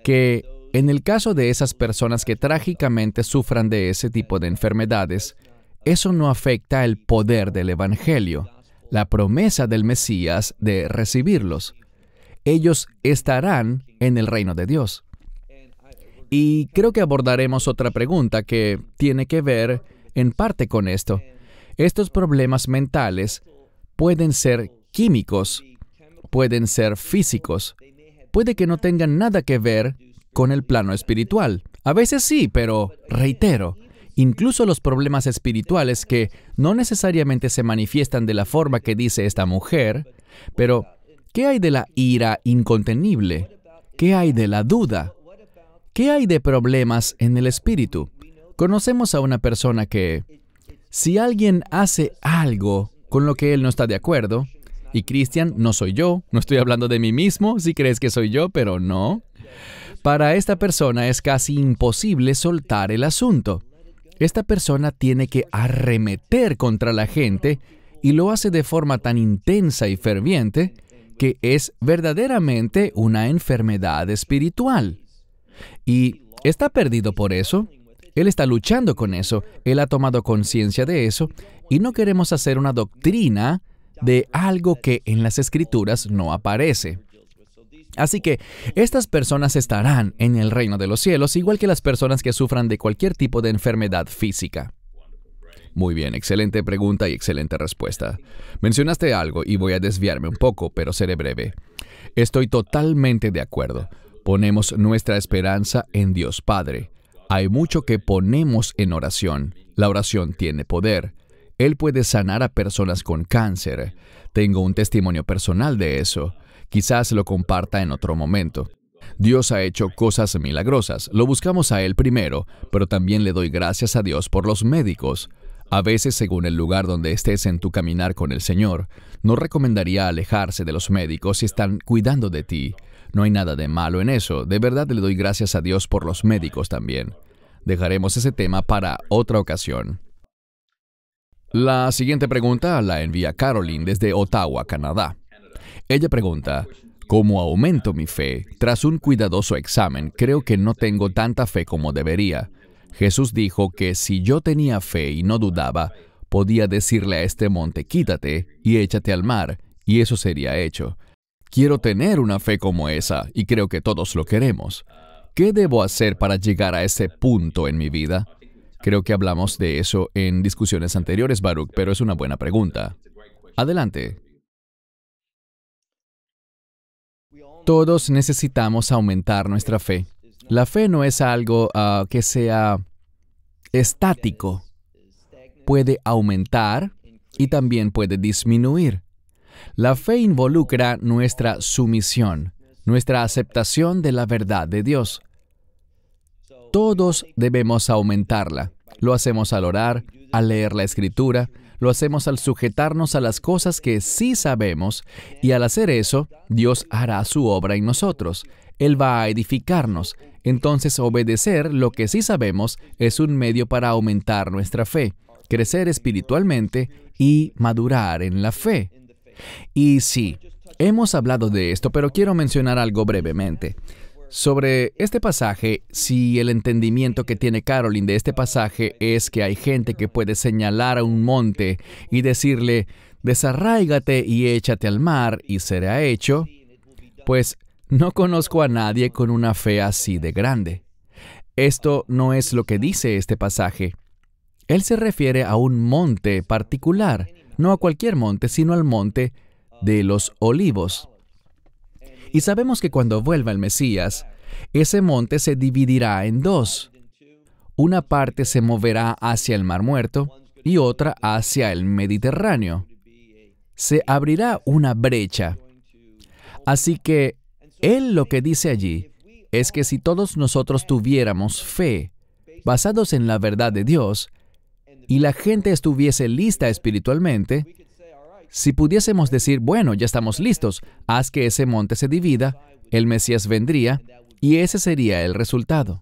que en el caso de esas personas que trágicamente sufran de ese tipo de enfermedades, eso no afecta el poder del Evangelio, la promesa del Mesías de recibirlos. Ellos estarán en el reino de Dios. Y creo que abordaremos otra pregunta que tiene que ver en parte con esto. Estos problemas mentales pueden ser químicos, pueden ser físicos, puede que no tengan nada que ver con el plano espiritual. A veces sí, pero reitero, incluso los problemas espirituales que no necesariamente se manifiestan de la forma que dice esta mujer, pero ¿qué hay de la ira incontenible? ¿Qué hay de la duda? ¿Qué hay de problemas en el espíritu? Conocemos a una persona que, si alguien hace algo con lo que él no está de acuerdo, y Cristian, no soy yo, no estoy hablando de mí mismo, si crees que soy yo, pero no. Para esta persona es casi imposible soltar el asunto. Esta persona tiene que arremeter contra la gente y lo hace de forma tan intensa y ferviente que es verdaderamente una enfermedad espiritual. Y está perdido por eso. Él está luchando con eso, él ha tomado conciencia de eso y no queremos hacer una doctrina de algo que en las escrituras no aparece. Así que estas personas estarán en el reino de los cielos, igual que las personas que sufran de cualquier tipo de enfermedad física. Muy bien, excelente pregunta y excelente respuesta. Mencionaste algo y voy a desviarme un poco, pero seré breve. Estoy totalmente de acuerdo. Ponemos nuestra esperanza en Dios Padre. Hay mucho que ponemos en oración. La oración tiene poder. Él puede sanar a personas con cáncer. Tengo un testimonio personal de eso. Quizás lo comparta en otro momento. Dios ha hecho cosas milagrosas, lo buscamos a Él primero, pero también le doy gracias a Dios por los médicos. A veces, según el lugar donde estés en tu caminar con el Señor, no recomendaría alejarse de los médicos si están cuidando de ti. No hay nada de malo en eso, de verdad le doy gracias a Dios por los médicos también. Dejaremos ese tema para otra ocasión. La siguiente pregunta la envía Caroline desde Ottawa, Canadá. Ella pregunta, ¿Cómo aumento mi fe? Tras un cuidadoso examen, creo que no tengo tanta fe como debería. Jesús dijo que si yo tenía fe y no dudaba, podía decirle a este monte, quítate y échate al mar, y eso sería hecho. Quiero tener una fe como esa, y creo que todos lo queremos. ¿Qué debo hacer para llegar a ese punto en mi vida? Creo que hablamos de eso en discusiones anteriores, Baruch, pero es una buena pregunta. Adelante. Todos necesitamos aumentar nuestra fe. La fe no es algo ah, que sea estático. Puede aumentar y también puede disminuir. La fe involucra nuestra sumisión, nuestra aceptación de la verdad de Dios. Todos debemos aumentarla. Lo hacemos al orar, al leer la escritura, lo hacemos al sujetarnos a las cosas que sí sabemos y al hacer eso, Dios hará su obra en nosotros. Él va a edificarnos. Entonces obedecer lo que sí sabemos es un medio para aumentar nuestra fe, crecer espiritualmente y madurar en la fe. Y sí, hemos hablado de esto, pero quiero mencionar algo brevemente sobre este pasaje, si el entendimiento que tiene Caroline de este pasaje es que hay gente que puede señalar a un monte y decirle, desarráigate y échate al mar y será hecho, pues no conozco a nadie con una fe así de grande. Esto no es lo que dice este pasaje. Él se refiere a un monte particular, no a cualquier monte, sino al monte de los olivos. Y sabemos que cuando vuelva el Mesías, ese monte se dividirá en dos. Una parte se moverá hacia el Mar Muerto y otra hacia el Mediterráneo. Se abrirá una brecha. Así que él lo que dice allí es que si todos nosotros tuviéramos fe, basados en la verdad de Dios, y la gente estuviese lista espiritualmente, si pudiésemos decir, bueno, ya estamos listos, haz que ese monte se divida, el Mesías vendría, y ese sería el resultado.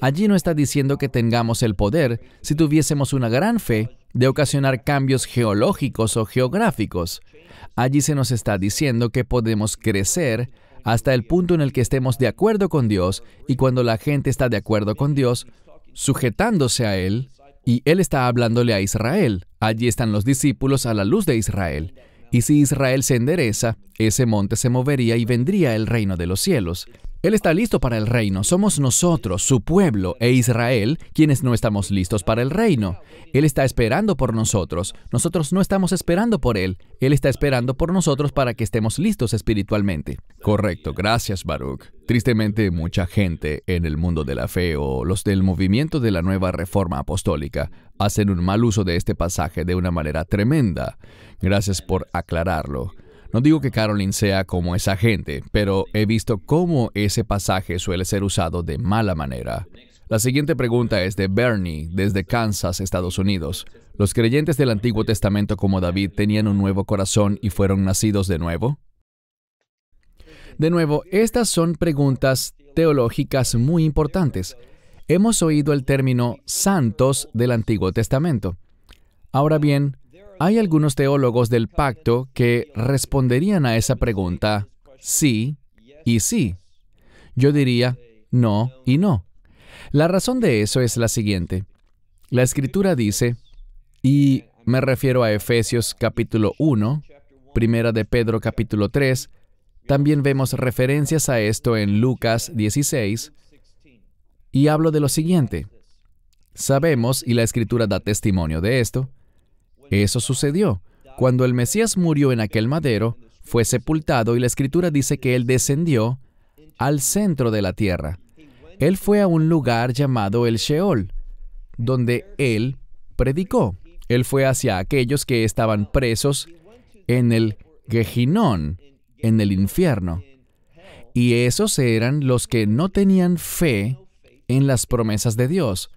Allí no está diciendo que tengamos el poder, si tuviésemos una gran fe, de ocasionar cambios geológicos o geográficos. Allí se nos está diciendo que podemos crecer hasta el punto en el que estemos de acuerdo con Dios y cuando la gente está de acuerdo con Dios, sujetándose a Él, y él está hablándole a Israel. Allí están los discípulos a la luz de Israel. Y si Israel se endereza, ese monte se movería y vendría el reino de los cielos. Él está listo para el reino. Somos nosotros, su pueblo e Israel, quienes no estamos listos para el reino. Él está esperando por nosotros. Nosotros no estamos esperando por Él. Él está esperando por nosotros para que estemos listos espiritualmente. Correcto, gracias Baruch. Tristemente, mucha gente en el mundo de la fe o los del movimiento de la nueva reforma apostólica hacen un mal uso de este pasaje de una manera tremenda. Gracias por aclararlo. No digo que Caroline sea como esa gente, pero he visto cómo ese pasaje suele ser usado de mala manera. La siguiente pregunta es de Bernie, desde Kansas, Estados Unidos. ¿Los creyentes del Antiguo Testamento como David tenían un nuevo corazón y fueron nacidos de nuevo? De nuevo, estas son preguntas teológicas muy importantes. Hemos oído el término santos del Antiguo Testamento. Ahora bien, hay algunos teólogos del pacto que responderían a esa pregunta sí y sí. Yo diría no y no. La razón de eso es la siguiente. La escritura dice, y me refiero a Efesios capítulo 1, primera de Pedro capítulo 3, también vemos referencias a esto en Lucas 16, y hablo de lo siguiente. Sabemos, y la escritura da testimonio de esto, eso sucedió. Cuando el Mesías murió en aquel madero, fue sepultado y la escritura dice que él descendió al centro de la tierra. Él fue a un lugar llamado el Sheol, donde él predicó. Él fue hacia aquellos que estaban presos en el Gehinón, en el infierno. Y esos eran los que no tenían fe en las promesas de Dios.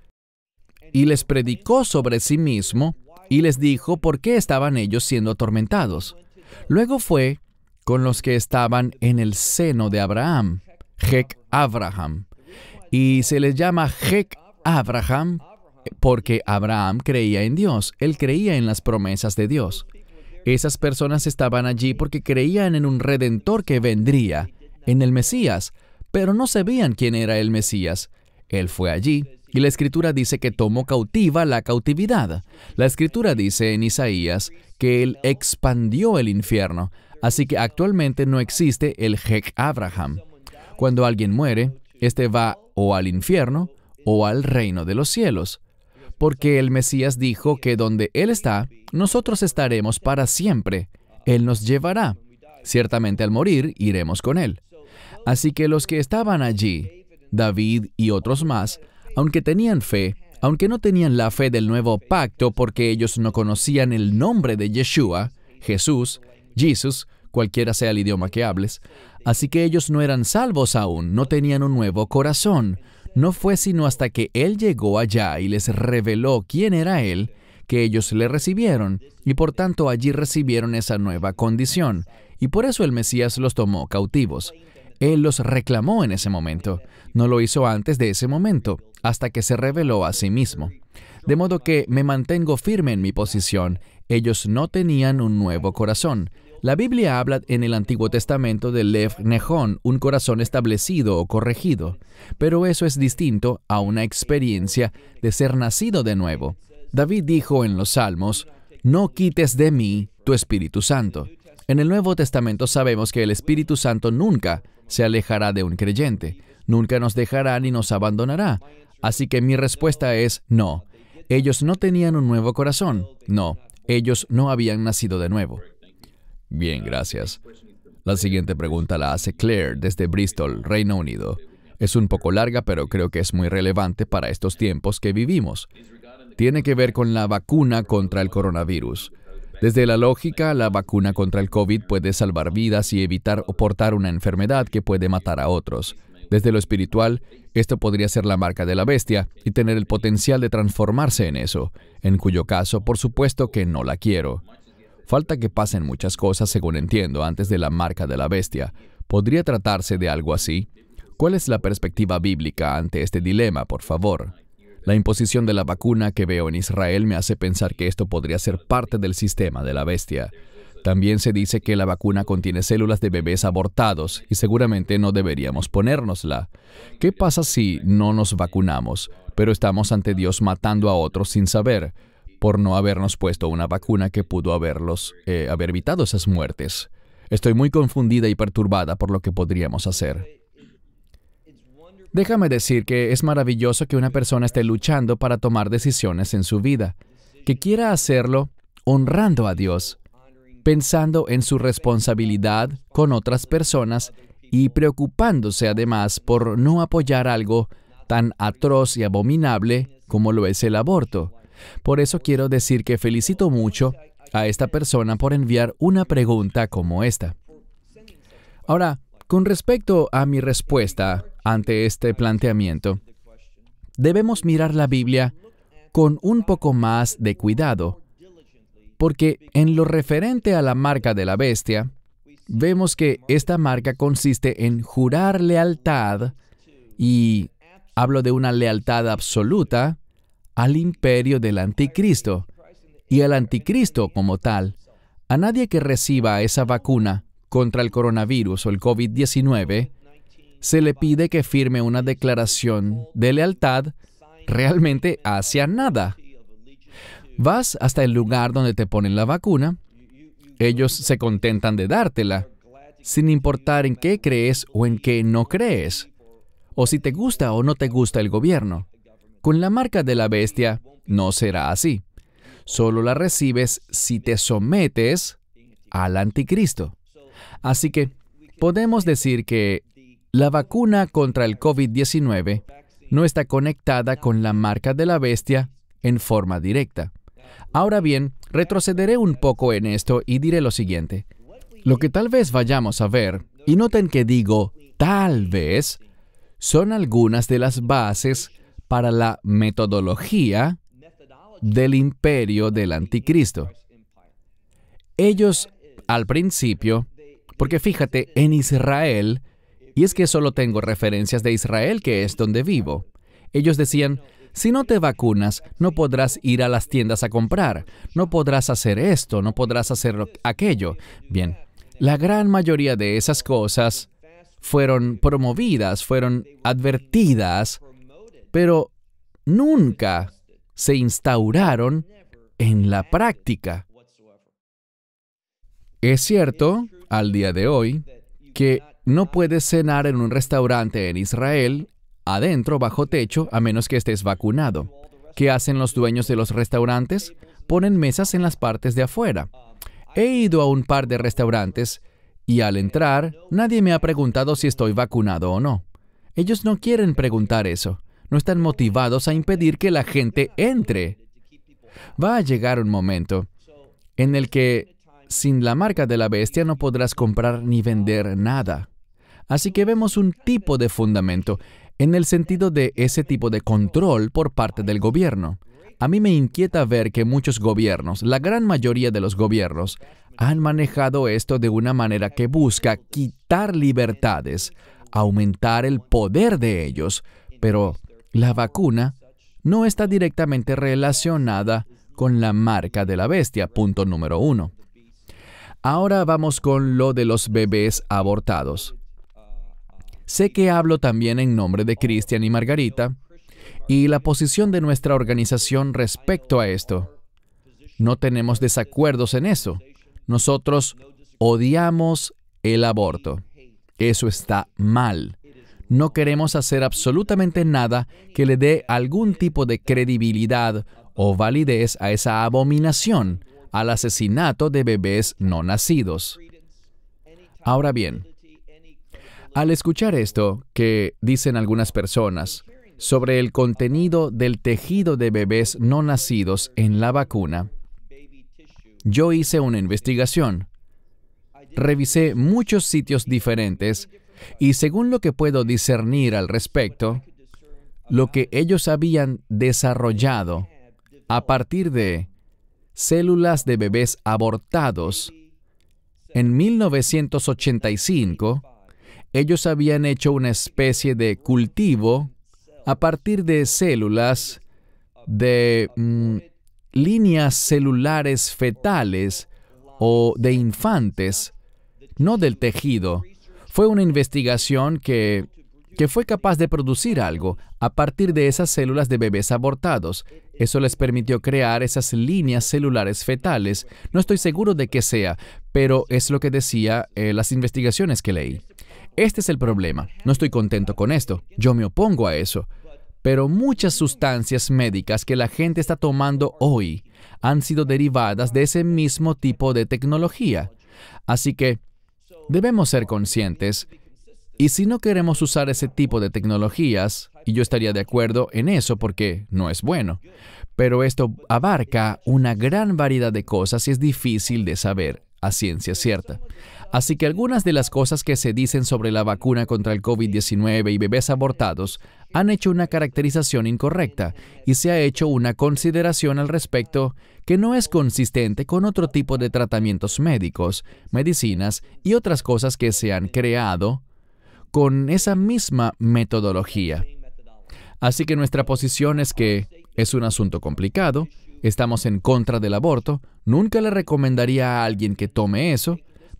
Y les predicó sobre sí mismo y les dijo por qué estaban ellos siendo atormentados. Luego fue con los que estaban en el seno de Abraham, Hec Abraham, y se les llama Hec Abraham porque Abraham creía en Dios, él creía en las promesas de Dios. Esas personas estaban allí porque creían en un redentor que vendría, en el Mesías, pero no sabían quién era el Mesías. Él fue allí y la escritura dice que tomó cautiva la cautividad. La escritura dice en Isaías que él expandió el infierno. Así que actualmente no existe el Hek Abraham. Cuando alguien muere, éste va o al infierno o al reino de los cielos. Porque el Mesías dijo que donde Él está, nosotros estaremos para siempre. Él nos llevará. Ciertamente al morir iremos con Él. Así que los que estaban allí, David y otros más, aunque tenían fe, aunque no tenían la fe del nuevo pacto porque ellos no conocían el nombre de Yeshua, Jesús, Jesús, cualquiera sea el idioma que hables, así que ellos no eran salvos aún, no tenían un nuevo corazón. No fue sino hasta que Él llegó allá y les reveló quién era Él, que ellos le recibieron, y por tanto allí recibieron esa nueva condición, y por eso el Mesías los tomó cautivos. Él los reclamó en ese momento, no lo hizo antes de ese momento, hasta que se reveló a sí mismo. De modo que me mantengo firme en mi posición. Ellos no tenían un nuevo corazón. La Biblia habla en el Antiguo Testamento de Lev Nejón, un corazón establecido o corregido, pero eso es distinto a una experiencia de ser nacido de nuevo. David dijo en los Salmos, No quites de mí tu Espíritu Santo. En el Nuevo Testamento sabemos que el Espíritu Santo nunca se alejará de un creyente nunca nos dejará ni nos abandonará. Así que mi respuesta es no. Ellos no tenían un nuevo corazón. No, ellos no habían nacido de nuevo. Bien, gracias. La siguiente pregunta la hace Claire desde Bristol, Reino Unido. Es un poco larga, pero creo que es muy relevante para estos tiempos que vivimos. Tiene que ver con la vacuna contra el coronavirus. Desde la lógica, la vacuna contra el COVID puede salvar vidas y evitar o portar una enfermedad que puede matar a otros. Desde lo espiritual, esto podría ser la marca de la bestia y tener el potencial de transformarse en eso, en cuyo caso, por supuesto que no la quiero. Falta que pasen muchas cosas, según entiendo, antes de la marca de la bestia. ¿Podría tratarse de algo así? ¿Cuál es la perspectiva bíblica ante este dilema, por favor? La imposición de la vacuna que veo en Israel me hace pensar que esto podría ser parte del sistema de la bestia. También se dice que la vacuna contiene células de bebés abortados y seguramente no deberíamos ponérnosla. ¿Qué pasa si no nos vacunamos, pero estamos ante Dios matando a otros sin saber, por no habernos puesto una vacuna que pudo haberlos, eh, haber evitado esas muertes? Estoy muy confundida y perturbada por lo que podríamos hacer. Déjame decir que es maravilloso que una persona esté luchando para tomar decisiones en su vida, que quiera hacerlo honrando a Dios, pensando en su responsabilidad con otras personas y preocupándose además por no apoyar algo tan atroz y abominable como lo es el aborto. Por eso quiero decir que felicito mucho a esta persona por enviar una pregunta como esta. Ahora, con respecto a mi respuesta ante este planteamiento, debemos mirar la Biblia con un poco más de cuidado porque en lo referente a la marca de la bestia, vemos que esta marca consiste en jurar lealtad, y hablo de una lealtad absoluta, al imperio del anticristo y al anticristo como tal. A nadie que reciba esa vacuna contra el coronavirus o el COVID-19, se le pide que firme una declaración de lealtad realmente hacia nada. Vas hasta el lugar donde te ponen la vacuna, ellos se contentan de dártela, sin importar en qué crees o en qué no crees, o si te gusta o no te gusta el gobierno. Con la marca de la bestia no será así. Solo la recibes si te sometes al anticristo. Así que podemos decir que la vacuna contra el COVID-19 no está conectada con la marca de la bestia en forma directa. Ahora bien, retrocederé un poco en esto y diré lo siguiente. Lo que tal vez vayamos a ver, y noten que digo tal vez, son algunas de las bases para la metodología del imperio del anticristo. Ellos al principio, porque fíjate, en Israel, y es que solo tengo referencias de Israel, que es donde vivo, ellos decían, si no te vacunas, no podrás ir a las tiendas a comprar, no podrás hacer esto, no podrás hacer aquello. Bien, la gran mayoría de esas cosas fueron promovidas, fueron advertidas, pero nunca se instauraron en la práctica. Es cierto, al día de hoy, que no puedes cenar en un restaurante en Israel adentro bajo techo a menos que estés vacunado. ¿Qué hacen los dueños de los restaurantes? Ponen mesas en las partes de afuera. He ido a un par de restaurantes y al entrar nadie me ha preguntado si estoy vacunado o no. Ellos no quieren preguntar eso. No están motivados a impedir que la gente entre. Va a llegar un momento en el que sin la marca de la bestia no podrás comprar ni vender nada. Así que vemos un tipo de fundamento en el sentido de ese tipo de control por parte del gobierno. A mí me inquieta ver que muchos gobiernos, la gran mayoría de los gobiernos, han manejado esto de una manera que busca quitar libertades, aumentar el poder de ellos, pero la vacuna no está directamente relacionada con la marca de la bestia, punto número uno. Ahora vamos con lo de los bebés abortados. Sé que hablo también en nombre de Cristian y Margarita y la posición de nuestra organización respecto a esto. No tenemos desacuerdos en eso. Nosotros odiamos el aborto. Eso está mal. No queremos hacer absolutamente nada que le dé algún tipo de credibilidad o validez a esa abominación, al asesinato de bebés no nacidos. Ahora bien, al escuchar esto que dicen algunas personas sobre el contenido del tejido de bebés no nacidos en la vacuna, yo hice una investigación. Revisé muchos sitios diferentes y según lo que puedo discernir al respecto, lo que ellos habían desarrollado a partir de células de bebés abortados en 1985 ellos habían hecho una especie de cultivo a partir de células de mm, líneas celulares fetales o de infantes, no del tejido. Fue una investigación que, que fue capaz de producir algo a partir de esas células de bebés abortados. Eso les permitió crear esas líneas celulares fetales. No estoy seguro de qué sea, pero es lo que decía eh, las investigaciones que leí. Este es el problema. No estoy contento con esto. Yo me opongo a eso. Pero muchas sustancias médicas que la gente está tomando hoy han sido derivadas de ese mismo tipo de tecnología. Así que debemos ser conscientes y si no queremos usar ese tipo de tecnologías, y yo estaría de acuerdo en eso porque no es bueno, pero esto abarca una gran variedad de cosas y es difícil de saber a ciencia cierta. Así que algunas de las cosas que se dicen sobre la vacuna contra el COVID-19 y bebés abortados han hecho una caracterización incorrecta y se ha hecho una consideración al respecto que no es consistente con otro tipo de tratamientos médicos, medicinas y otras cosas que se han creado con esa misma metodología. Así que nuestra posición es que es un asunto complicado, estamos en contra del aborto, nunca le recomendaría a alguien que tome eso,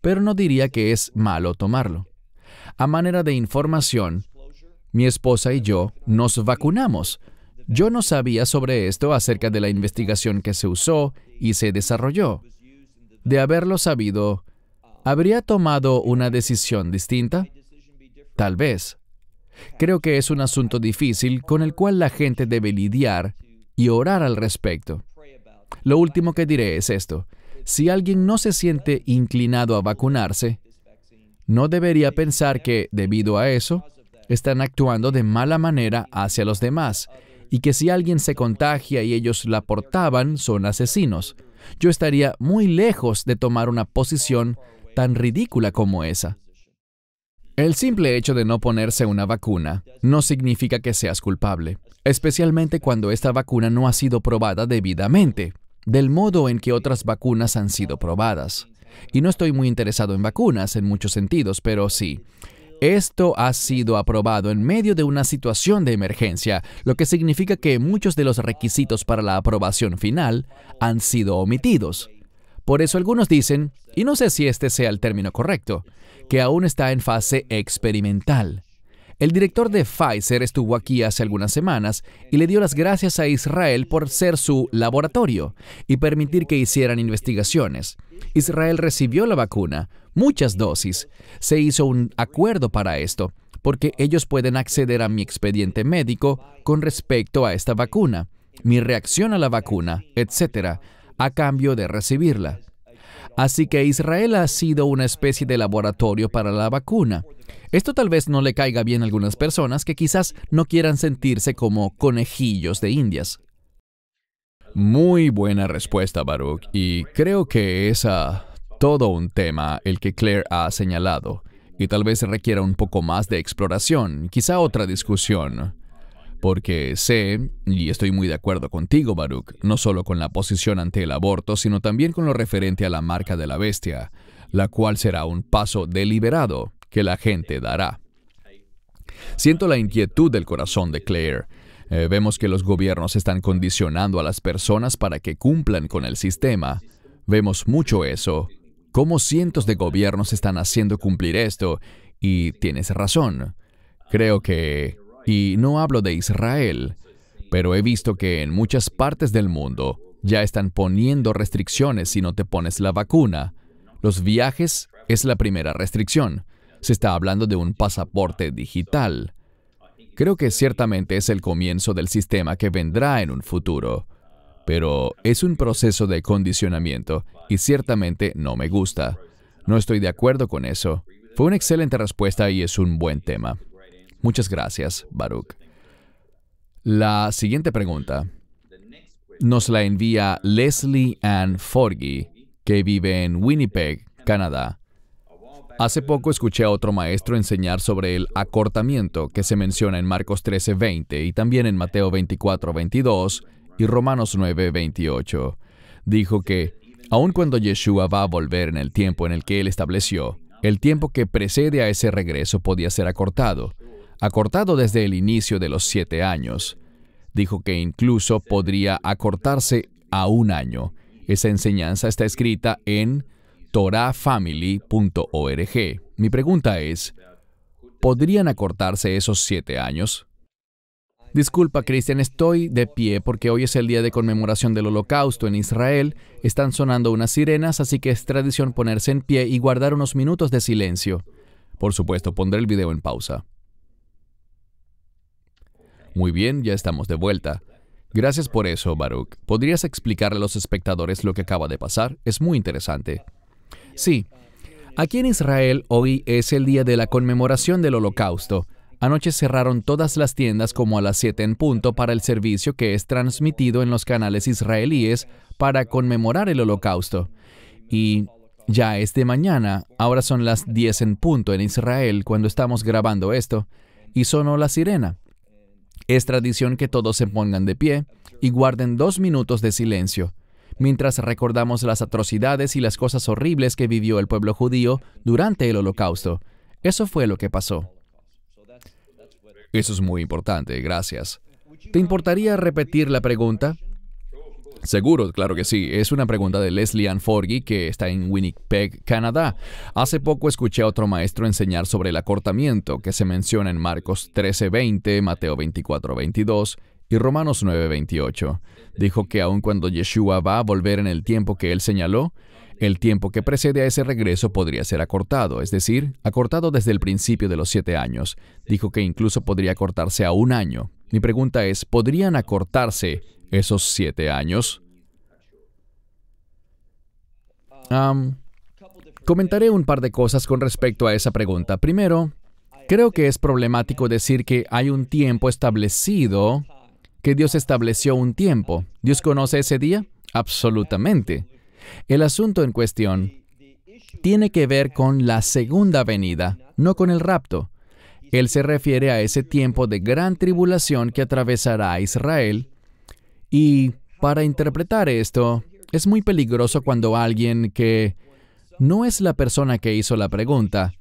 pero no diría que es malo tomarlo. A manera de información, mi esposa y yo nos vacunamos. Yo no sabía sobre esto acerca de la investigación que se usó y se desarrolló. De haberlo sabido, ¿habría tomado una decisión distinta? Tal vez. Creo que es un asunto difícil con el cual la gente debe lidiar y orar al respecto. Lo último que diré es esto. Si alguien no se siente inclinado a vacunarse, no debería pensar que, debido a eso, están actuando de mala manera hacia los demás y que si alguien se contagia y ellos la portaban, son asesinos. Yo estaría muy lejos de tomar una posición tan ridícula como esa. El simple hecho de no ponerse una vacuna no significa que seas culpable, especialmente cuando esta vacuna no ha sido probada debidamente del modo en que otras vacunas han sido probadas. Y no estoy muy interesado en vacunas en muchos sentidos, pero sí. Esto ha sido aprobado en medio de una situación de emergencia, lo que significa que muchos de los requisitos para la aprobación final han sido omitidos. Por eso algunos dicen, y no sé si este sea el término correcto, que aún está en fase experimental. El director de Pfizer estuvo aquí hace algunas semanas y le dio las gracias a Israel por ser su laboratorio y permitir que hicieran investigaciones. Israel recibió la vacuna, muchas dosis. Se hizo un acuerdo para esto, porque ellos pueden acceder a mi expediente médico con respecto a esta vacuna, mi reacción a la vacuna, etc., a cambio de recibirla. Así que Israel ha sido una especie de laboratorio para la vacuna esto tal vez no le caiga bien a algunas personas que quizás no quieran sentirse como conejillos de indias. Muy buena respuesta, Baruch, y creo que es todo un tema el que Claire ha señalado, y tal vez requiera un poco más de exploración, quizá otra discusión. Porque sé, y estoy muy de acuerdo contigo, Baruch, no solo con la posición ante el aborto, sino también con lo referente a la marca de la bestia, la cual será un paso deliberado que la gente dará. Siento la inquietud del corazón de Claire. Eh, vemos que los gobiernos están condicionando a las personas para que cumplan con el sistema. Vemos mucho eso. Cómo cientos de gobiernos están haciendo cumplir esto. Y tienes razón. Creo que... Y no hablo de Israel, pero he visto que en muchas partes del mundo ya están poniendo restricciones si no te pones la vacuna. Los viajes es la primera restricción. Se está hablando de un pasaporte digital. Creo que ciertamente es el comienzo del sistema que vendrá en un futuro, pero es un proceso de condicionamiento y ciertamente no me gusta. No estoy de acuerdo con eso. Fue una excelente respuesta y es un buen tema. Muchas gracias, Baruch. La siguiente pregunta nos la envía Leslie Ann Forgy, que vive en Winnipeg, Canadá. Hace poco escuché a otro maestro enseñar sobre el acortamiento que se menciona en Marcos 13:20 y también en Mateo 24:22 y Romanos 9:28. Dijo que, aun cuando Yeshua va a volver en el tiempo en el que él estableció, el tiempo que precede a ese regreso podía ser acortado, acortado desde el inicio de los siete años. Dijo que incluso podría acortarse a un año. Esa enseñanza está escrita en torahfamily.org. Mi pregunta es, ¿podrían acortarse esos siete años? Disculpa, Cristian, estoy de pie porque hoy es el día de conmemoración del holocausto en Israel. Están sonando unas sirenas, así que es tradición ponerse en pie y guardar unos minutos de silencio. Por supuesto, pondré el video en pausa. Muy bien, ya estamos de vuelta. Gracias por eso, Baruch. ¿Podrías explicarle a los espectadores lo que acaba de pasar? Es muy interesante. Sí, aquí en Israel hoy es el día de la conmemoración del holocausto. Anoche cerraron todas las tiendas como a las 7 en punto para el servicio que es transmitido en los canales israelíes para conmemorar el holocausto. Y ya es de mañana, ahora son las 10 en punto en Israel cuando estamos grabando esto, y sonó la sirena. Es tradición que todos se pongan de pie y guarden dos minutos de silencio mientras recordamos las atrocidades y las cosas horribles que vivió el pueblo judío durante el holocausto. Eso fue lo que pasó. Eso es muy importante, gracias. ¿Te importaría repetir la pregunta? Seguro, claro que sí. Es una pregunta de Leslie Ann Forgy, que está en Winnipeg, Canadá. Hace poco escuché a otro maestro enseñar sobre el acortamiento, que se menciona en Marcos 13:20, Mateo 24:22 y Romanos 9:28 dijo que aun cuando Yeshua va a volver en el tiempo que él señaló, el tiempo que precede a ese regreso podría ser acortado, es decir, acortado desde el principio de los siete años. Dijo que incluso podría acortarse a un año. Mi pregunta es, ¿podrían acortarse esos siete años? comentaré un par de cosas con respecto a esa pregunta. Primero, creo que es problemático decir que hay un tiempo establecido que Dios estableció un tiempo. ¿Dios conoce ese día? Absolutamente. El asunto en cuestión tiene que ver con la segunda venida, no con el rapto. Él se refiere a ese tiempo de gran tribulación que atravesará a Israel. Y para interpretar esto, es muy peligroso cuando alguien que no es la persona que hizo la pregunta,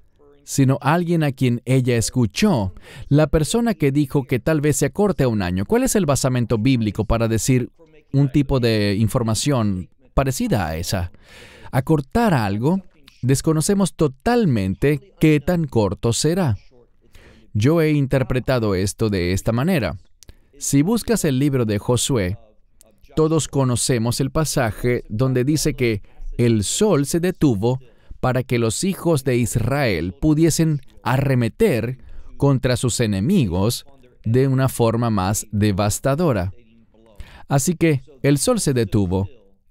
sino alguien a quien ella escuchó, la persona que dijo que tal vez se acorte a un año. ¿Cuál es el basamento bíblico para decir un tipo de información parecida a esa? Acortar algo, desconocemos totalmente qué tan corto será. Yo he interpretado esto de esta manera. Si buscas el libro de Josué, todos conocemos el pasaje donde dice que el sol se detuvo para que los hijos de Israel pudiesen arremeter contra sus enemigos de una forma más devastadora. Así que el sol se detuvo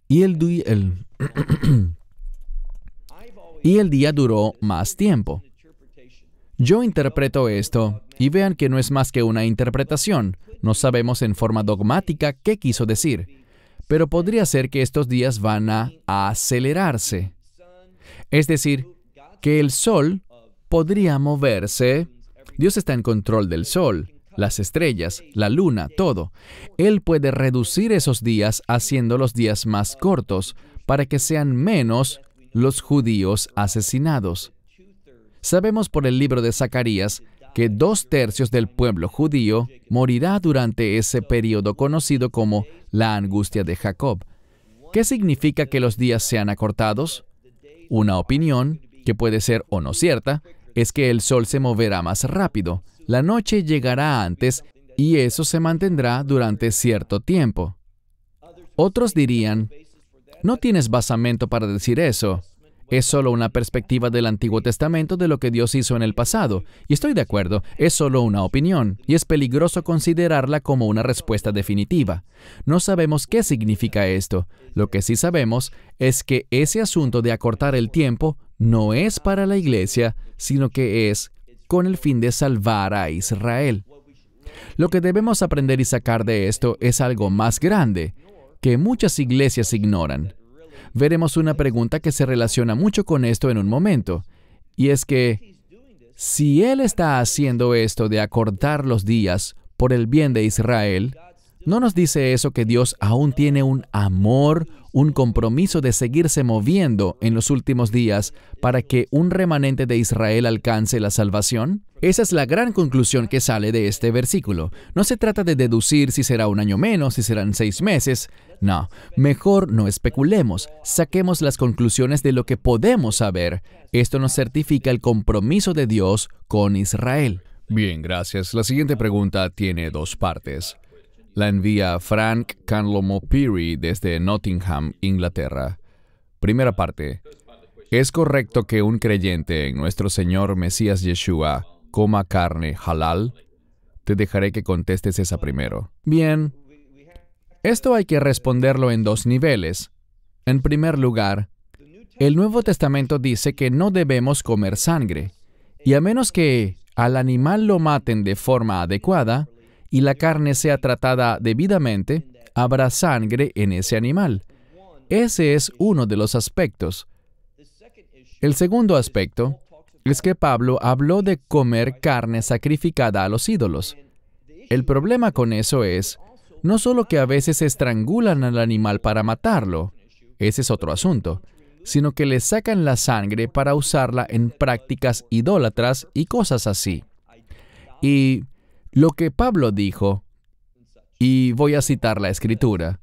y el, y el día duró más tiempo. Yo interpreto esto y vean que no es más que una interpretación. No sabemos en forma dogmática qué quiso decir, pero podría ser que estos días van a acelerarse. Es decir, que el sol podría moverse. Dios está en control del sol, las estrellas, la luna, todo. Él puede reducir esos días haciendo los días más cortos para que sean menos los judíos asesinados. Sabemos por el libro de Zacarías que dos tercios del pueblo judío morirá durante ese periodo conocido como la angustia de Jacob. ¿Qué significa que los días sean acortados? Una opinión, que puede ser o no cierta, es que el sol se moverá más rápido, la noche llegará antes y eso se mantendrá durante cierto tiempo. Otros dirían, no tienes basamento para decir eso, es solo una perspectiva del Antiguo Testamento de lo que Dios hizo en el pasado, y estoy de acuerdo, es solo una opinión, y es peligroso considerarla como una respuesta definitiva. No sabemos qué significa esto. Lo que sí sabemos es que ese asunto de acortar el tiempo no es para la iglesia, sino que es con el fin de salvar a Israel. Lo que debemos aprender y sacar de esto es algo más grande, que muchas iglesias ignoran veremos una pregunta que se relaciona mucho con esto en un momento, y es que si Él está haciendo esto de acortar los días por el bien de Israel, ¿No nos dice eso que Dios aún tiene un amor, un compromiso de seguirse moviendo en los últimos días para que un remanente de Israel alcance la salvación? Esa es la gran conclusión que sale de este versículo. No se trata de deducir si será un año menos, si serán seis meses. No, mejor no especulemos, saquemos las conclusiones de lo que podemos saber. Esto nos certifica el compromiso de Dios con Israel. Bien, gracias. La siguiente pregunta tiene dos partes la envía Frank Canlomo Peary desde Nottingham, Inglaterra. Primera parte. ¿Es correcto que un creyente en nuestro Señor Mesías Yeshua coma carne halal? Te dejaré que contestes esa primero. Bien. Esto hay que responderlo en dos niveles. En primer lugar, el Nuevo Testamento dice que no debemos comer sangre, y a menos que al animal lo maten de forma adecuada, y la carne sea tratada debidamente, habrá sangre en ese animal. Ese es uno de los aspectos. El segundo aspecto es que Pablo habló de comer carne sacrificada a los ídolos. El problema con eso es no solo que a veces estrangulan al animal para matarlo, ese es otro asunto, sino que le sacan la sangre para usarla en prácticas idólatras y cosas así. Y lo que Pablo dijo, y voy a citar la escritura,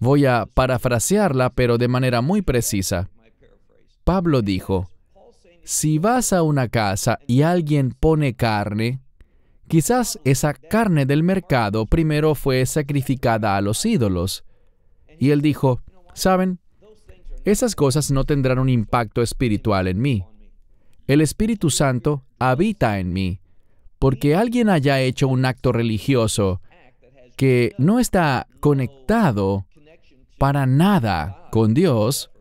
voy a parafrasearla, pero de manera muy precisa. Pablo dijo, si vas a una casa y alguien pone carne, quizás esa carne del mercado primero fue sacrificada a los ídolos. Y él dijo, ¿saben? Esas cosas no tendrán un impacto espiritual en mí. El Espíritu Santo habita en mí porque alguien haya hecho un acto religioso que no está conectado para nada con Dios,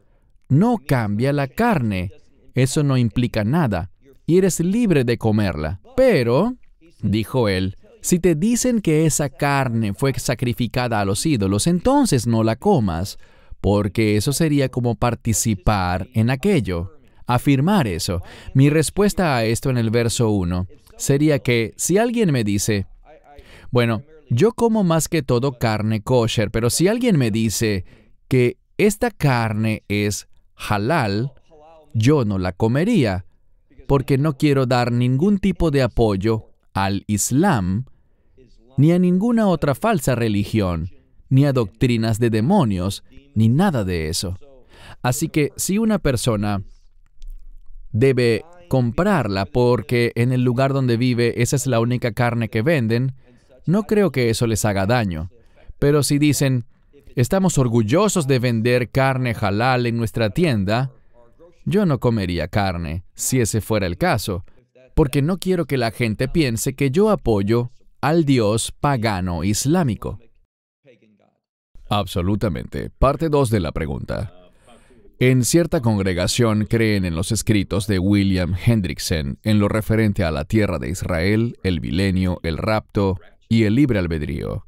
no cambia la carne. Eso no implica nada. Y eres libre de comerla. Pero, dijo él, si te dicen que esa carne fue sacrificada a los ídolos, entonces no la comas, porque eso sería como participar en aquello afirmar eso. Mi respuesta a esto en el verso 1 sería que si alguien me dice, bueno, yo como más que todo carne kosher, pero si alguien me dice que esta carne es halal, yo no la comería, porque no quiero dar ningún tipo de apoyo al Islam, ni a ninguna otra falsa religión, ni a doctrinas de demonios, ni nada de eso. Así que si una persona debe comprarla porque en el lugar donde vive esa es la única carne que venden, no creo que eso les haga daño. Pero si dicen, estamos orgullosos de vender carne halal en nuestra tienda, yo no comería carne, si ese fuera el caso, porque no quiero que la gente piense que yo apoyo al Dios pagano islámico. Absolutamente. Parte 2 de la pregunta. En cierta congregación creen en los escritos de William Hendrickson en lo referente a la tierra de Israel, el milenio, el rapto y el libre albedrío.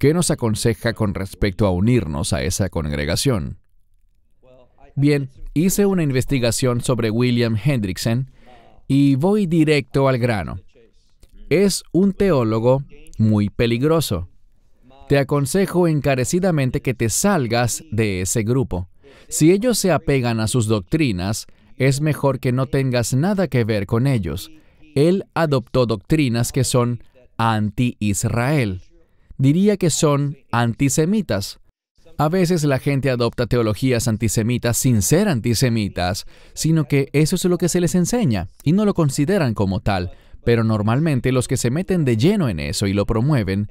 ¿Qué nos aconseja con respecto a unirnos a esa congregación? Bien, hice una investigación sobre William Hendrickson y voy directo al grano. Es un teólogo muy peligroso. Te aconsejo encarecidamente que te salgas de ese grupo. Si ellos se apegan a sus doctrinas, es mejor que no tengas nada que ver con ellos. Él adoptó doctrinas que son anti-Israel. Diría que son antisemitas. A veces la gente adopta teologías antisemitas sin ser antisemitas, sino que eso es lo que se les enseña y no lo consideran como tal. Pero normalmente los que se meten de lleno en eso y lo promueven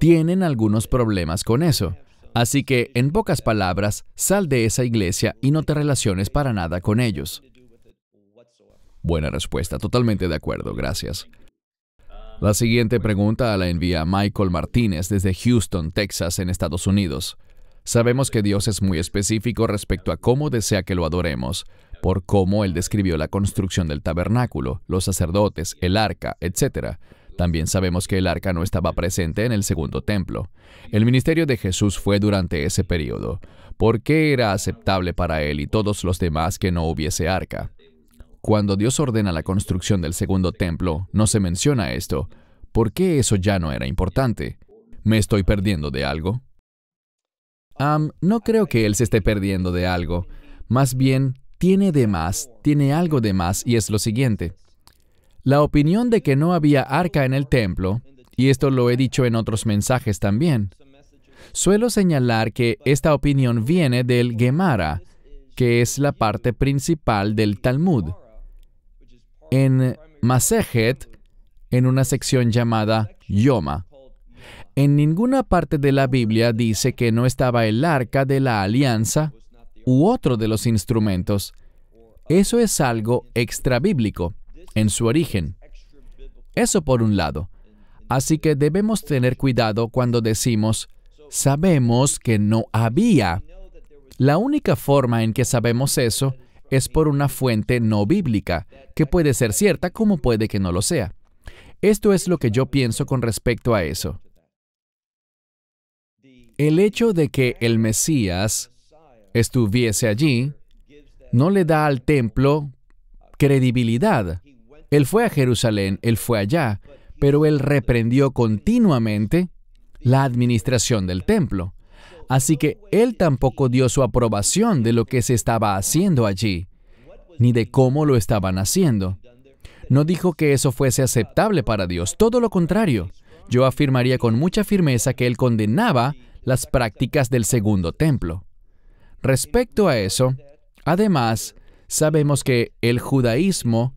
tienen algunos problemas con eso. Así que, en pocas palabras, sal de esa iglesia y no te relaciones para nada con ellos. Buena respuesta, totalmente de acuerdo, gracias. La siguiente pregunta la envía Michael Martínez desde Houston, Texas, en Estados Unidos. Sabemos que Dios es muy específico respecto a cómo desea que lo adoremos, por cómo Él describió la construcción del tabernáculo, los sacerdotes, el arca, etcétera también sabemos que el arca no estaba presente en el segundo templo. El ministerio de Jesús fue durante ese periodo. ¿Por qué era aceptable para él y todos los demás que no hubiese arca? Cuando Dios ordena la construcción del segundo templo, no se menciona esto. ¿Por qué eso ya no era importante? ¿Me estoy perdiendo de algo? Am, no creo que él se esté perdiendo de algo. Más bien, tiene de más, tiene algo de más y es lo siguiente. La opinión de que no había arca en el templo, y esto lo he dicho en otros mensajes también, suelo señalar que esta opinión viene del Gemara, que es la parte principal del Talmud. En Masejet, en una sección llamada Yoma. En ninguna parte de la Biblia dice que no estaba el arca de la alianza u otro de los instrumentos. Eso es algo bíblico en su origen. Eso por un lado. Así que debemos tener cuidado cuando decimos, sabemos que no había. La única forma en que sabemos eso es por una fuente no bíblica, que puede ser cierta como puede que no lo sea. Esto es lo que yo pienso con respecto a eso. El hecho de que el Mesías estuviese allí no le da al templo credibilidad él fue a Jerusalén, él fue allá, pero él reprendió continuamente la administración del templo. Así que él tampoco dio su aprobación de lo que se estaba haciendo allí, ni de cómo lo estaban haciendo. No dijo que eso fuese aceptable para Dios, todo lo contrario. Yo afirmaría con mucha firmeza que él condenaba las prácticas del segundo templo. Respecto a eso, además, sabemos que el judaísmo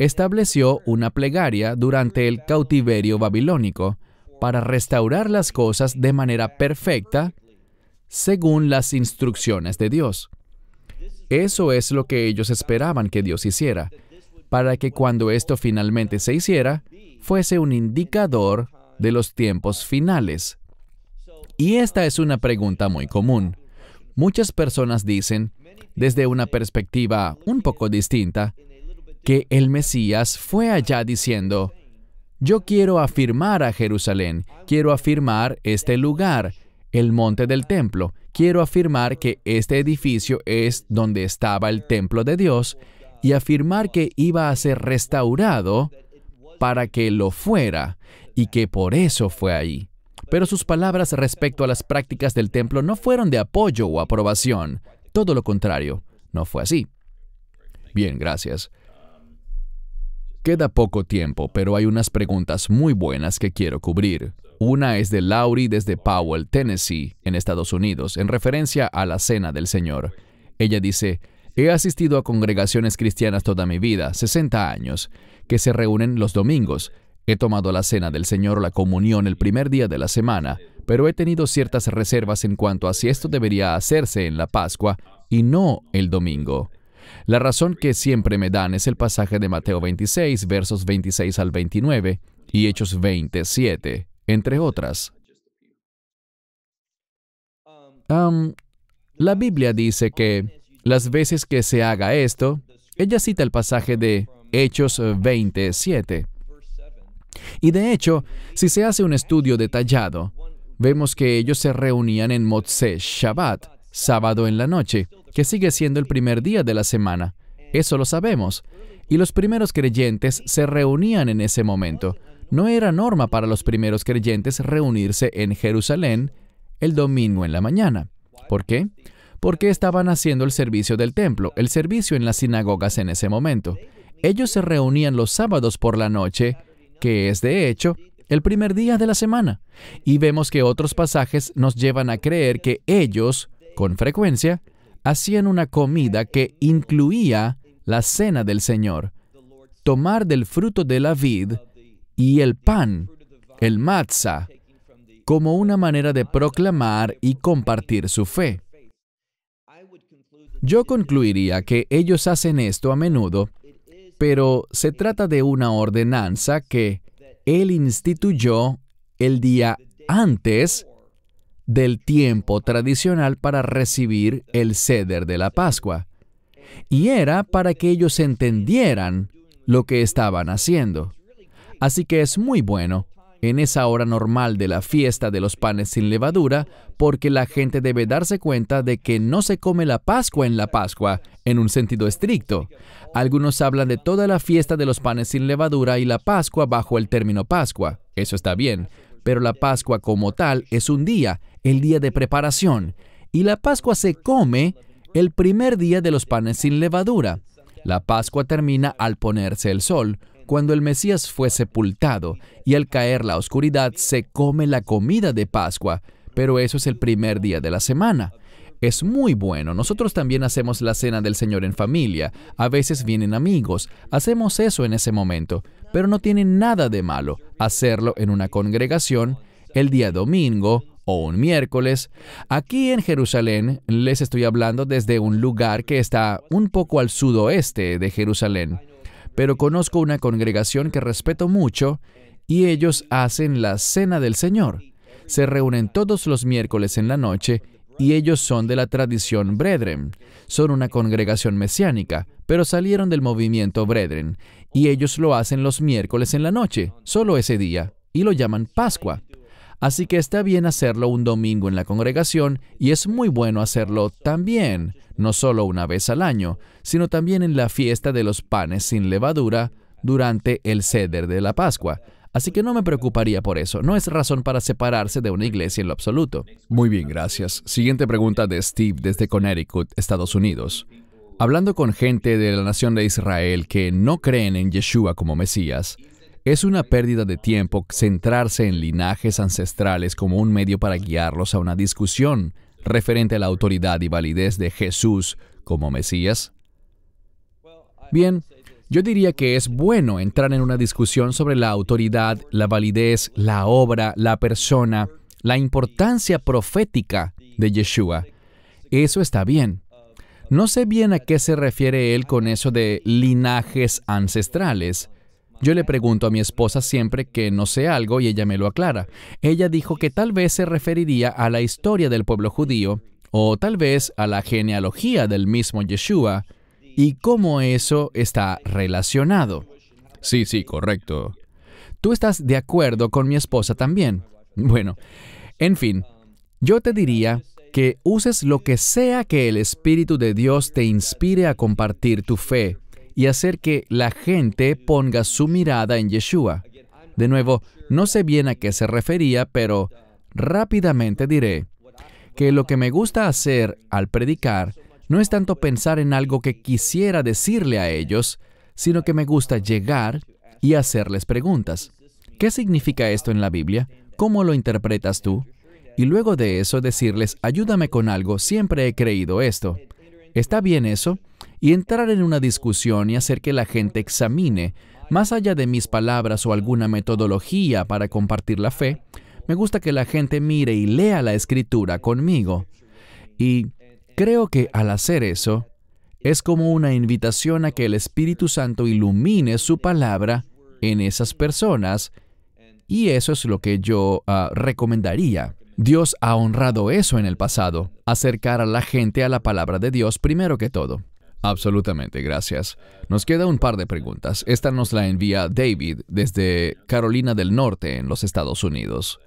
estableció una plegaria durante el cautiverio babilónico para restaurar las cosas de manera perfecta según las instrucciones de Dios. Eso es lo que ellos esperaban que Dios hiciera, para que cuando esto finalmente se hiciera, fuese un indicador de los tiempos finales. Y esta es una pregunta muy común. Muchas personas dicen, desde una perspectiva un poco distinta, que el Mesías fue allá diciendo, yo quiero afirmar a Jerusalén, quiero afirmar este lugar, el monte del templo, quiero afirmar que este edificio es donde estaba el templo de Dios y afirmar que iba a ser restaurado para que lo fuera y que por eso fue ahí. Pero sus palabras respecto a las prácticas del templo no fueron de apoyo o aprobación, todo lo contrario, no fue así. Bien, gracias. Queda poco tiempo, pero hay unas preguntas muy buenas que quiero cubrir. Una es de Laurie desde Powell, Tennessee, en Estados Unidos, en referencia a la Cena del Señor. Ella dice, He asistido a congregaciones cristianas toda mi vida, 60 años, que se reúnen los domingos. He tomado la cena del Señor o la comunión el primer día de la semana, pero he tenido ciertas reservas en cuanto a si esto debería hacerse en la Pascua y no el domingo. La razón que siempre me dan es el pasaje de Mateo 26, versos 26 al 29 y Hechos 27, entre otras. la Biblia dice que las veces que se haga esto, ella cita el pasaje de Hechos 27. Y de hecho, si se hace un estudio detallado, vemos que ellos se reunían en Motse Shabbat, sábado en la noche, que sigue siendo el primer día de la semana. Eso lo sabemos. Y los primeros creyentes se reunían en ese momento. No era norma para los primeros creyentes reunirse en Jerusalén el domingo en la mañana. ¿Por qué? Porque estaban haciendo el servicio del templo, el servicio en las sinagogas en ese momento. Ellos se reunían los sábados por la noche, que es de hecho el primer día de la semana. Y vemos que otros pasajes nos llevan a creer que ellos con frecuencia, hacían una comida que incluía la cena del Señor, tomar del fruto de la vid y el pan, el matzah, como una manera de proclamar y compartir su fe. Yo concluiría que ellos hacen esto a menudo, pero se trata de una ordenanza que Él instituyó el día antes del tiempo tradicional para recibir el ceder de la Pascua, y era para que ellos entendieran lo que estaban haciendo. Así que es muy bueno en esa hora normal de la fiesta de los panes sin levadura, porque la gente debe darse cuenta de que no se come la Pascua en la Pascua, en un sentido estricto. Algunos hablan de toda la fiesta de los panes sin levadura y la Pascua bajo el término Pascua. Eso está bien, pero la Pascua como tal es un día, el día de preparación, y la Pascua se come el primer día de los panes sin levadura. La Pascua termina al ponerse el sol, cuando el Mesías fue sepultado, y al caer la oscuridad se come la comida de Pascua, pero eso es el primer día de la semana. Es muy bueno. Nosotros también hacemos la cena del Señor en familia. A veces vienen amigos. Hacemos eso en ese momento. Pero no tiene nada de malo hacerlo en una congregación el día domingo un miércoles. Aquí en Jerusalén les estoy hablando desde un lugar que está un poco al sudoeste de Jerusalén, pero conozco una congregación que respeto mucho y ellos hacen la cena del Señor. Se reúnen todos los miércoles en la noche y ellos son de la tradición Brethren. Son una congregación mesiánica, pero salieron del movimiento Brethren, y ellos lo hacen los miércoles en la noche, solo ese día, y lo llaman Pascua. Así que está bien hacerlo un domingo en la congregación y es muy bueno hacerlo también, no solo una vez al año, sino también en la fiesta de los panes sin levadura durante el ceder de la Pascua. Así que no me preocuparía por eso. No es razón para separarse de una iglesia en lo absoluto. Muy bien, gracias. Siguiente pregunta de Steve desde Connecticut, Estados Unidos. Hablando con gente de la nación de Israel que no creen en Yeshua como Mesías, es una pérdida de tiempo centrarse en linajes ancestrales como un medio para guiarlos a una discusión referente a la autoridad y validez de Jesús como Mesías. Bien, yo diría que es bueno entrar en una discusión sobre la autoridad, la validez, la obra, la persona, la importancia profética de Yeshua. Eso está bien. No sé bien a qué se refiere él con eso de linajes ancestrales. Yo le pregunto a mi esposa siempre que no sé algo y ella me lo aclara. Ella dijo que tal vez se referiría a la historia del pueblo judío o tal vez a la genealogía del mismo Yeshua y cómo eso está relacionado. Sí, sí, correcto. Tú estás de acuerdo con mi esposa también. Bueno, en fin, yo te diría que uses lo que sea que el Espíritu de Dios te inspire a compartir tu fe y hacer que la gente ponga su mirada en Yeshua. De nuevo, no sé bien a qué se refería, pero rápidamente diré que lo que me gusta hacer al predicar no es tanto pensar en algo que quisiera decirle a ellos, sino que me gusta llegar y hacerles preguntas. ¿Qué significa esto en la Biblia? ¿Cómo lo interpretas tú? Y luego de eso decirles, ayúdame con algo, siempre he creído esto. ¿Está bien eso? Y entrar en una discusión y hacer que la gente examine, más allá de mis palabras o alguna metodología para compartir la fe, me gusta que la gente mire y lea la escritura conmigo. Y creo que al hacer eso, es como una invitación a que el Espíritu Santo ilumine su palabra en esas personas, y eso es lo que yo ah, recomendaría. Dios ha honrado eso en el pasado, acercar a la gente a la palabra de Dios primero que todo. Absolutamente, gracias. Nos queda un par de preguntas. Esta nos la envía David desde Carolina del Norte, en los Estados Unidos.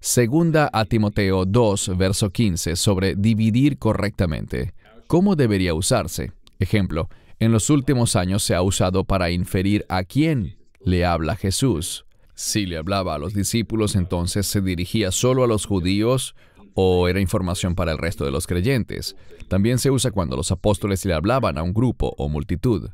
Segunda a Timoteo 2, verso 15, sobre dividir correctamente. ¿Cómo debería usarse? Ejemplo, en los últimos años se ha usado para inferir a quién le habla Jesús. Si le hablaba a los discípulos, entonces se dirigía solo a los judíos o era información para el resto de los creyentes. También se usa cuando los apóstoles le hablaban a un grupo o multitud.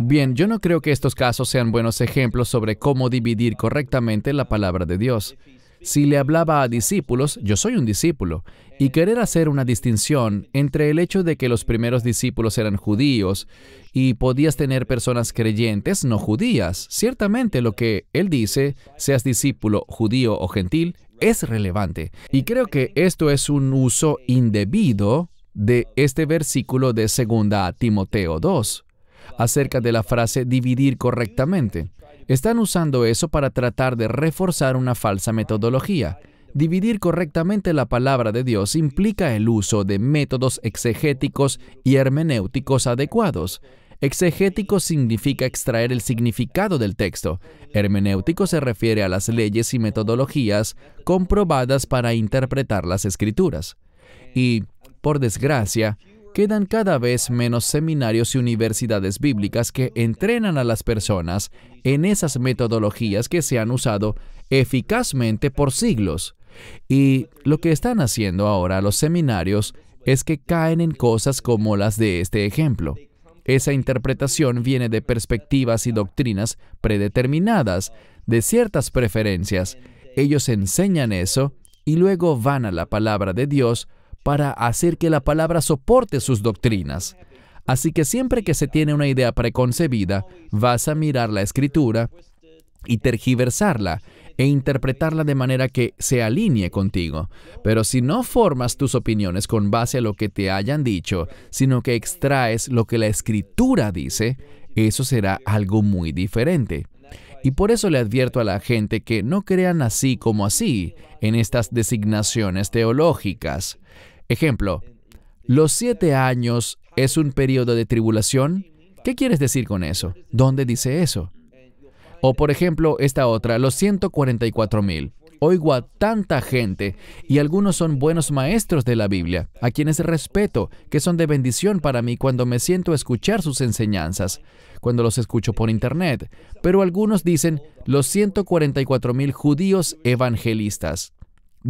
Bien, yo no creo que estos casos sean buenos ejemplos sobre cómo dividir correctamente la palabra de Dios. Si le hablaba a discípulos, yo soy un discípulo, y querer hacer una distinción entre el hecho de que los primeros discípulos eran judíos y podías tener personas creyentes no judías, ciertamente lo que él dice, seas discípulo judío o gentil, es relevante. Y creo que esto es un uso indebido de este versículo de 2 Timoteo 2 acerca de la frase dividir correctamente. Están usando eso para tratar de reforzar una falsa metodología. Dividir correctamente la palabra de Dios implica el uso de métodos exegéticos y hermenéuticos adecuados. Exegético significa extraer el significado del texto. Hermenéutico se refiere a las leyes y metodologías comprobadas para interpretar las escrituras. Y, por desgracia, quedan cada vez menos seminarios y universidades bíblicas que entrenan a las personas en esas metodologías que se han usado eficazmente por siglos. Y lo que están haciendo ahora los seminarios es que caen en cosas como las de este ejemplo. Esa interpretación viene de perspectivas y doctrinas predeterminadas, de ciertas preferencias. Ellos enseñan eso y luego van a la palabra de Dios para hacer que la palabra soporte sus doctrinas. Así que siempre que se tiene una idea preconcebida, vas a mirar la escritura y tergiversarla e interpretarla de manera que se alinee contigo. Pero si no formas tus opiniones con base a lo que te hayan dicho, sino que extraes lo que la escritura dice, eso será algo muy diferente. Y por eso le advierto a la gente que no crean así como así en estas designaciones teológicas. Ejemplo, los siete años es un periodo de tribulación. ¿Qué quieres decir con eso? ¿Dónde dice eso? O por ejemplo, esta otra, los 144 mil. Oigo a tanta gente y algunos son buenos maestros de la Biblia, a quienes respeto, que son de bendición para mí cuando me siento a escuchar sus enseñanzas, cuando los escucho por internet. Pero algunos dicen los 144 mil judíos evangelistas.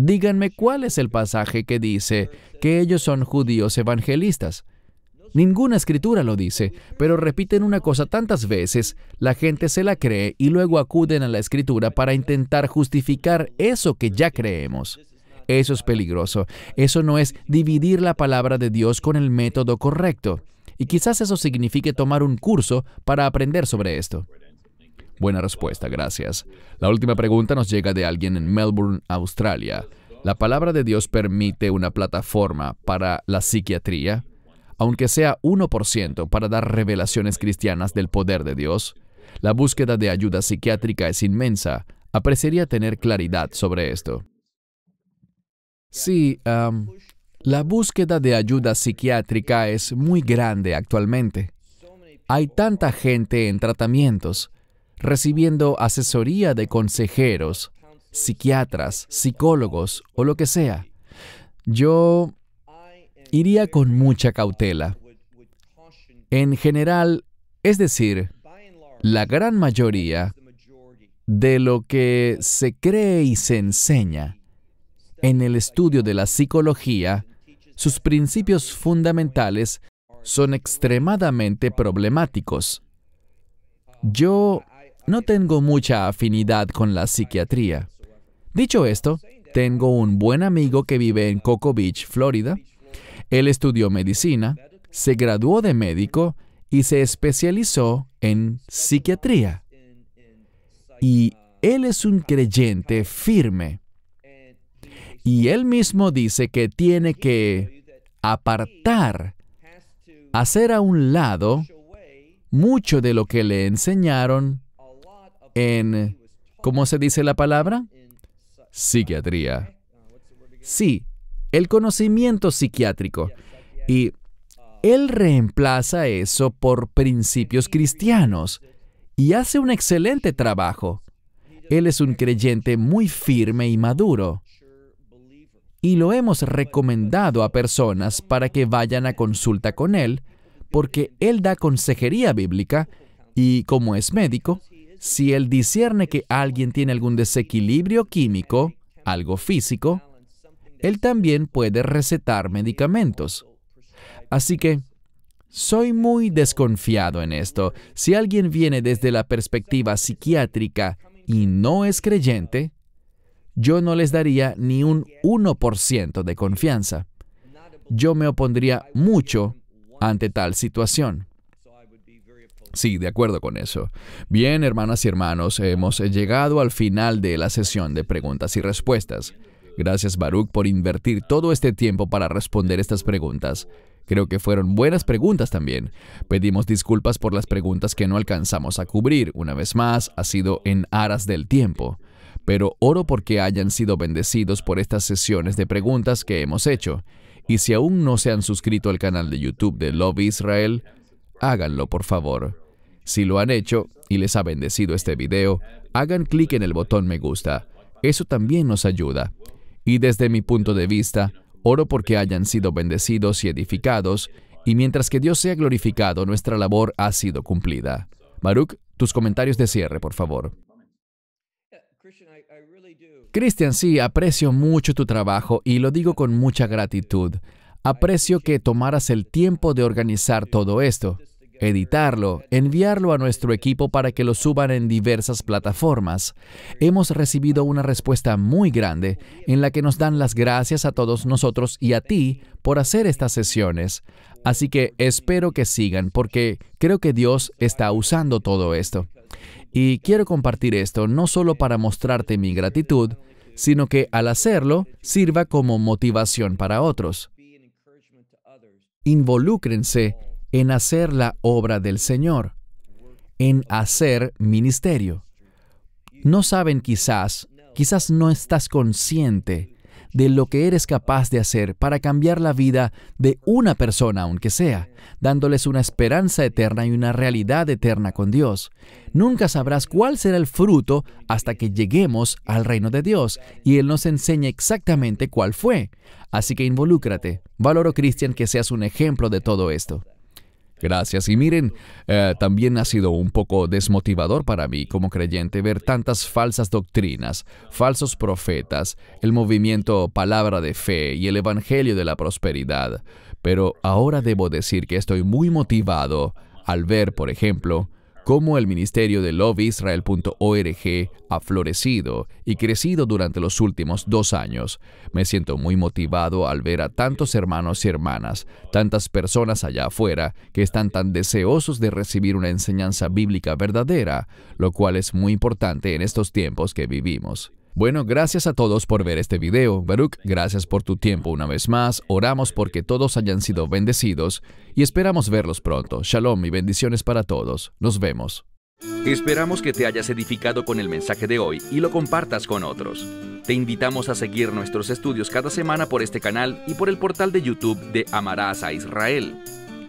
Díganme cuál es el pasaje que dice que ellos son judíos evangelistas. Ninguna escritura lo dice, pero repiten una cosa tantas veces, la gente se la cree y luego acuden a la escritura para intentar justificar eso que ya creemos. Eso es peligroso. Eso no es dividir la palabra de Dios con el método correcto. Y quizás eso signifique tomar un curso para aprender sobre esto. Buena respuesta, gracias. La última pregunta nos llega de alguien en Melbourne, Australia. ¿La palabra de Dios permite una plataforma para la psiquiatría, aunque sea 1%, para dar revelaciones cristianas del poder de Dios? La búsqueda de ayuda psiquiátrica es inmensa. Apreciaría tener claridad sobre esto. Sí, la búsqueda de ayuda psiquiátrica es muy grande actualmente. Hay tanta gente en tratamientos recibiendo asesoría de consejeros, psiquiatras, psicólogos o lo que sea. Yo iría con mucha cautela. En general, es decir, la gran mayoría de lo que se cree y se enseña en el estudio de la psicología, sus principios fundamentales son extremadamente problemáticos. Yo no tengo mucha afinidad con la psiquiatría. Dicho esto, tengo un buen amigo que vive en Coco Beach, Florida. Él estudió medicina, se graduó de médico y se especializó en psiquiatría. Y él es un creyente firme. Y él mismo dice que tiene que apartar, hacer a un lado mucho de lo que le enseñaron en, eh, ¿cómo se dice la palabra? Psiquiatría. Sí, el conocimiento psiquiátrico. Y él reemplaza eso por principios cristianos y hace un excelente trabajo. Él es un creyente muy firme y maduro. Y lo hemos recomendado a personas para que vayan a consulta con él, porque él da consejería bíblica y como es médico, si él discierne que alguien tiene algún desequilibrio químico, algo físico, él también puede recetar medicamentos. Así que, soy muy desconfiado en esto. Si alguien viene desde la perspectiva psiquiátrica y no es creyente, yo no les daría ni un 1% de confianza. Yo me opondría mucho ante tal situación. Sí, de acuerdo con eso. Bien, hermanas y hermanos, hemos llegado al final de la sesión de preguntas y respuestas. Gracias Baruch por invertir todo este tiempo para responder estas preguntas. Creo que fueron buenas preguntas también. Pedimos disculpas por las preguntas que no alcanzamos a cubrir. Una vez más, ha sido en aras del tiempo. Pero oro porque hayan sido bendecidos por estas sesiones de preguntas que hemos hecho. Y si aún no se han suscrito al canal de YouTube de Love Israel, háganlo por favor. Si lo han hecho y les ha bendecido este video, hagan clic en el botón me gusta. Eso también nos ayuda. Y desde mi punto de vista, oro porque hayan sido bendecidos y edificados, y mientras que Dios sea glorificado, nuestra labor ha sido cumplida. Maruk, tus comentarios de cierre, por favor. Christian, sí, aprecio mucho tu trabajo y lo digo con mucha gratitud. Aprecio que tomaras el tiempo de organizar todo esto editarlo, enviarlo a nuestro equipo para que lo suban en diversas plataformas. Hemos recibido una respuesta muy grande en la que nos dan las gracias a todos nosotros y a ti por hacer estas sesiones. Así que espero que sigan porque creo que Dios está usando todo esto. Y quiero compartir esto no solo para mostrarte mi gratitud, sino que al hacerlo sirva como motivación para otros. Involúcrense en hacer la obra del Señor, en hacer ministerio. No saben quizás, quizás no estás consciente de lo que eres capaz de hacer para cambiar la vida de una persona, aunque sea, dándoles una esperanza eterna y una realidad eterna con Dios. Nunca sabrás cuál será el fruto hasta que lleguemos al reino de Dios y Él nos enseñe exactamente cuál fue. Así que involúcrate. Valoro, Cristian, que seas un ejemplo de todo esto. Gracias. Y miren, eh, también ha sido un poco desmotivador para mí como creyente ver tantas falsas doctrinas, falsos profetas, el movimiento palabra de fe y el evangelio de la prosperidad. Pero ahora debo decir que estoy muy motivado al ver, por ejemplo, cómo el ministerio de loveisrael.org ha florecido y crecido durante los últimos dos años. Me siento muy motivado al ver a tantos hermanos y hermanas, tantas personas allá afuera que están tan deseosos de recibir una enseñanza bíblica verdadera, lo cual es muy importante en estos tiempos que vivimos. Bueno, gracias a todos por ver este video. Baruch, gracias por tu tiempo una vez más. Oramos porque todos hayan sido bendecidos y esperamos verlos pronto. Shalom y bendiciones para todos. Nos vemos. Esperamos que te hayas edificado con el mensaje de hoy y lo compartas con otros. Te invitamos a seguir nuestros estudios cada semana por este canal y por el portal de YouTube de Amarás a Israel.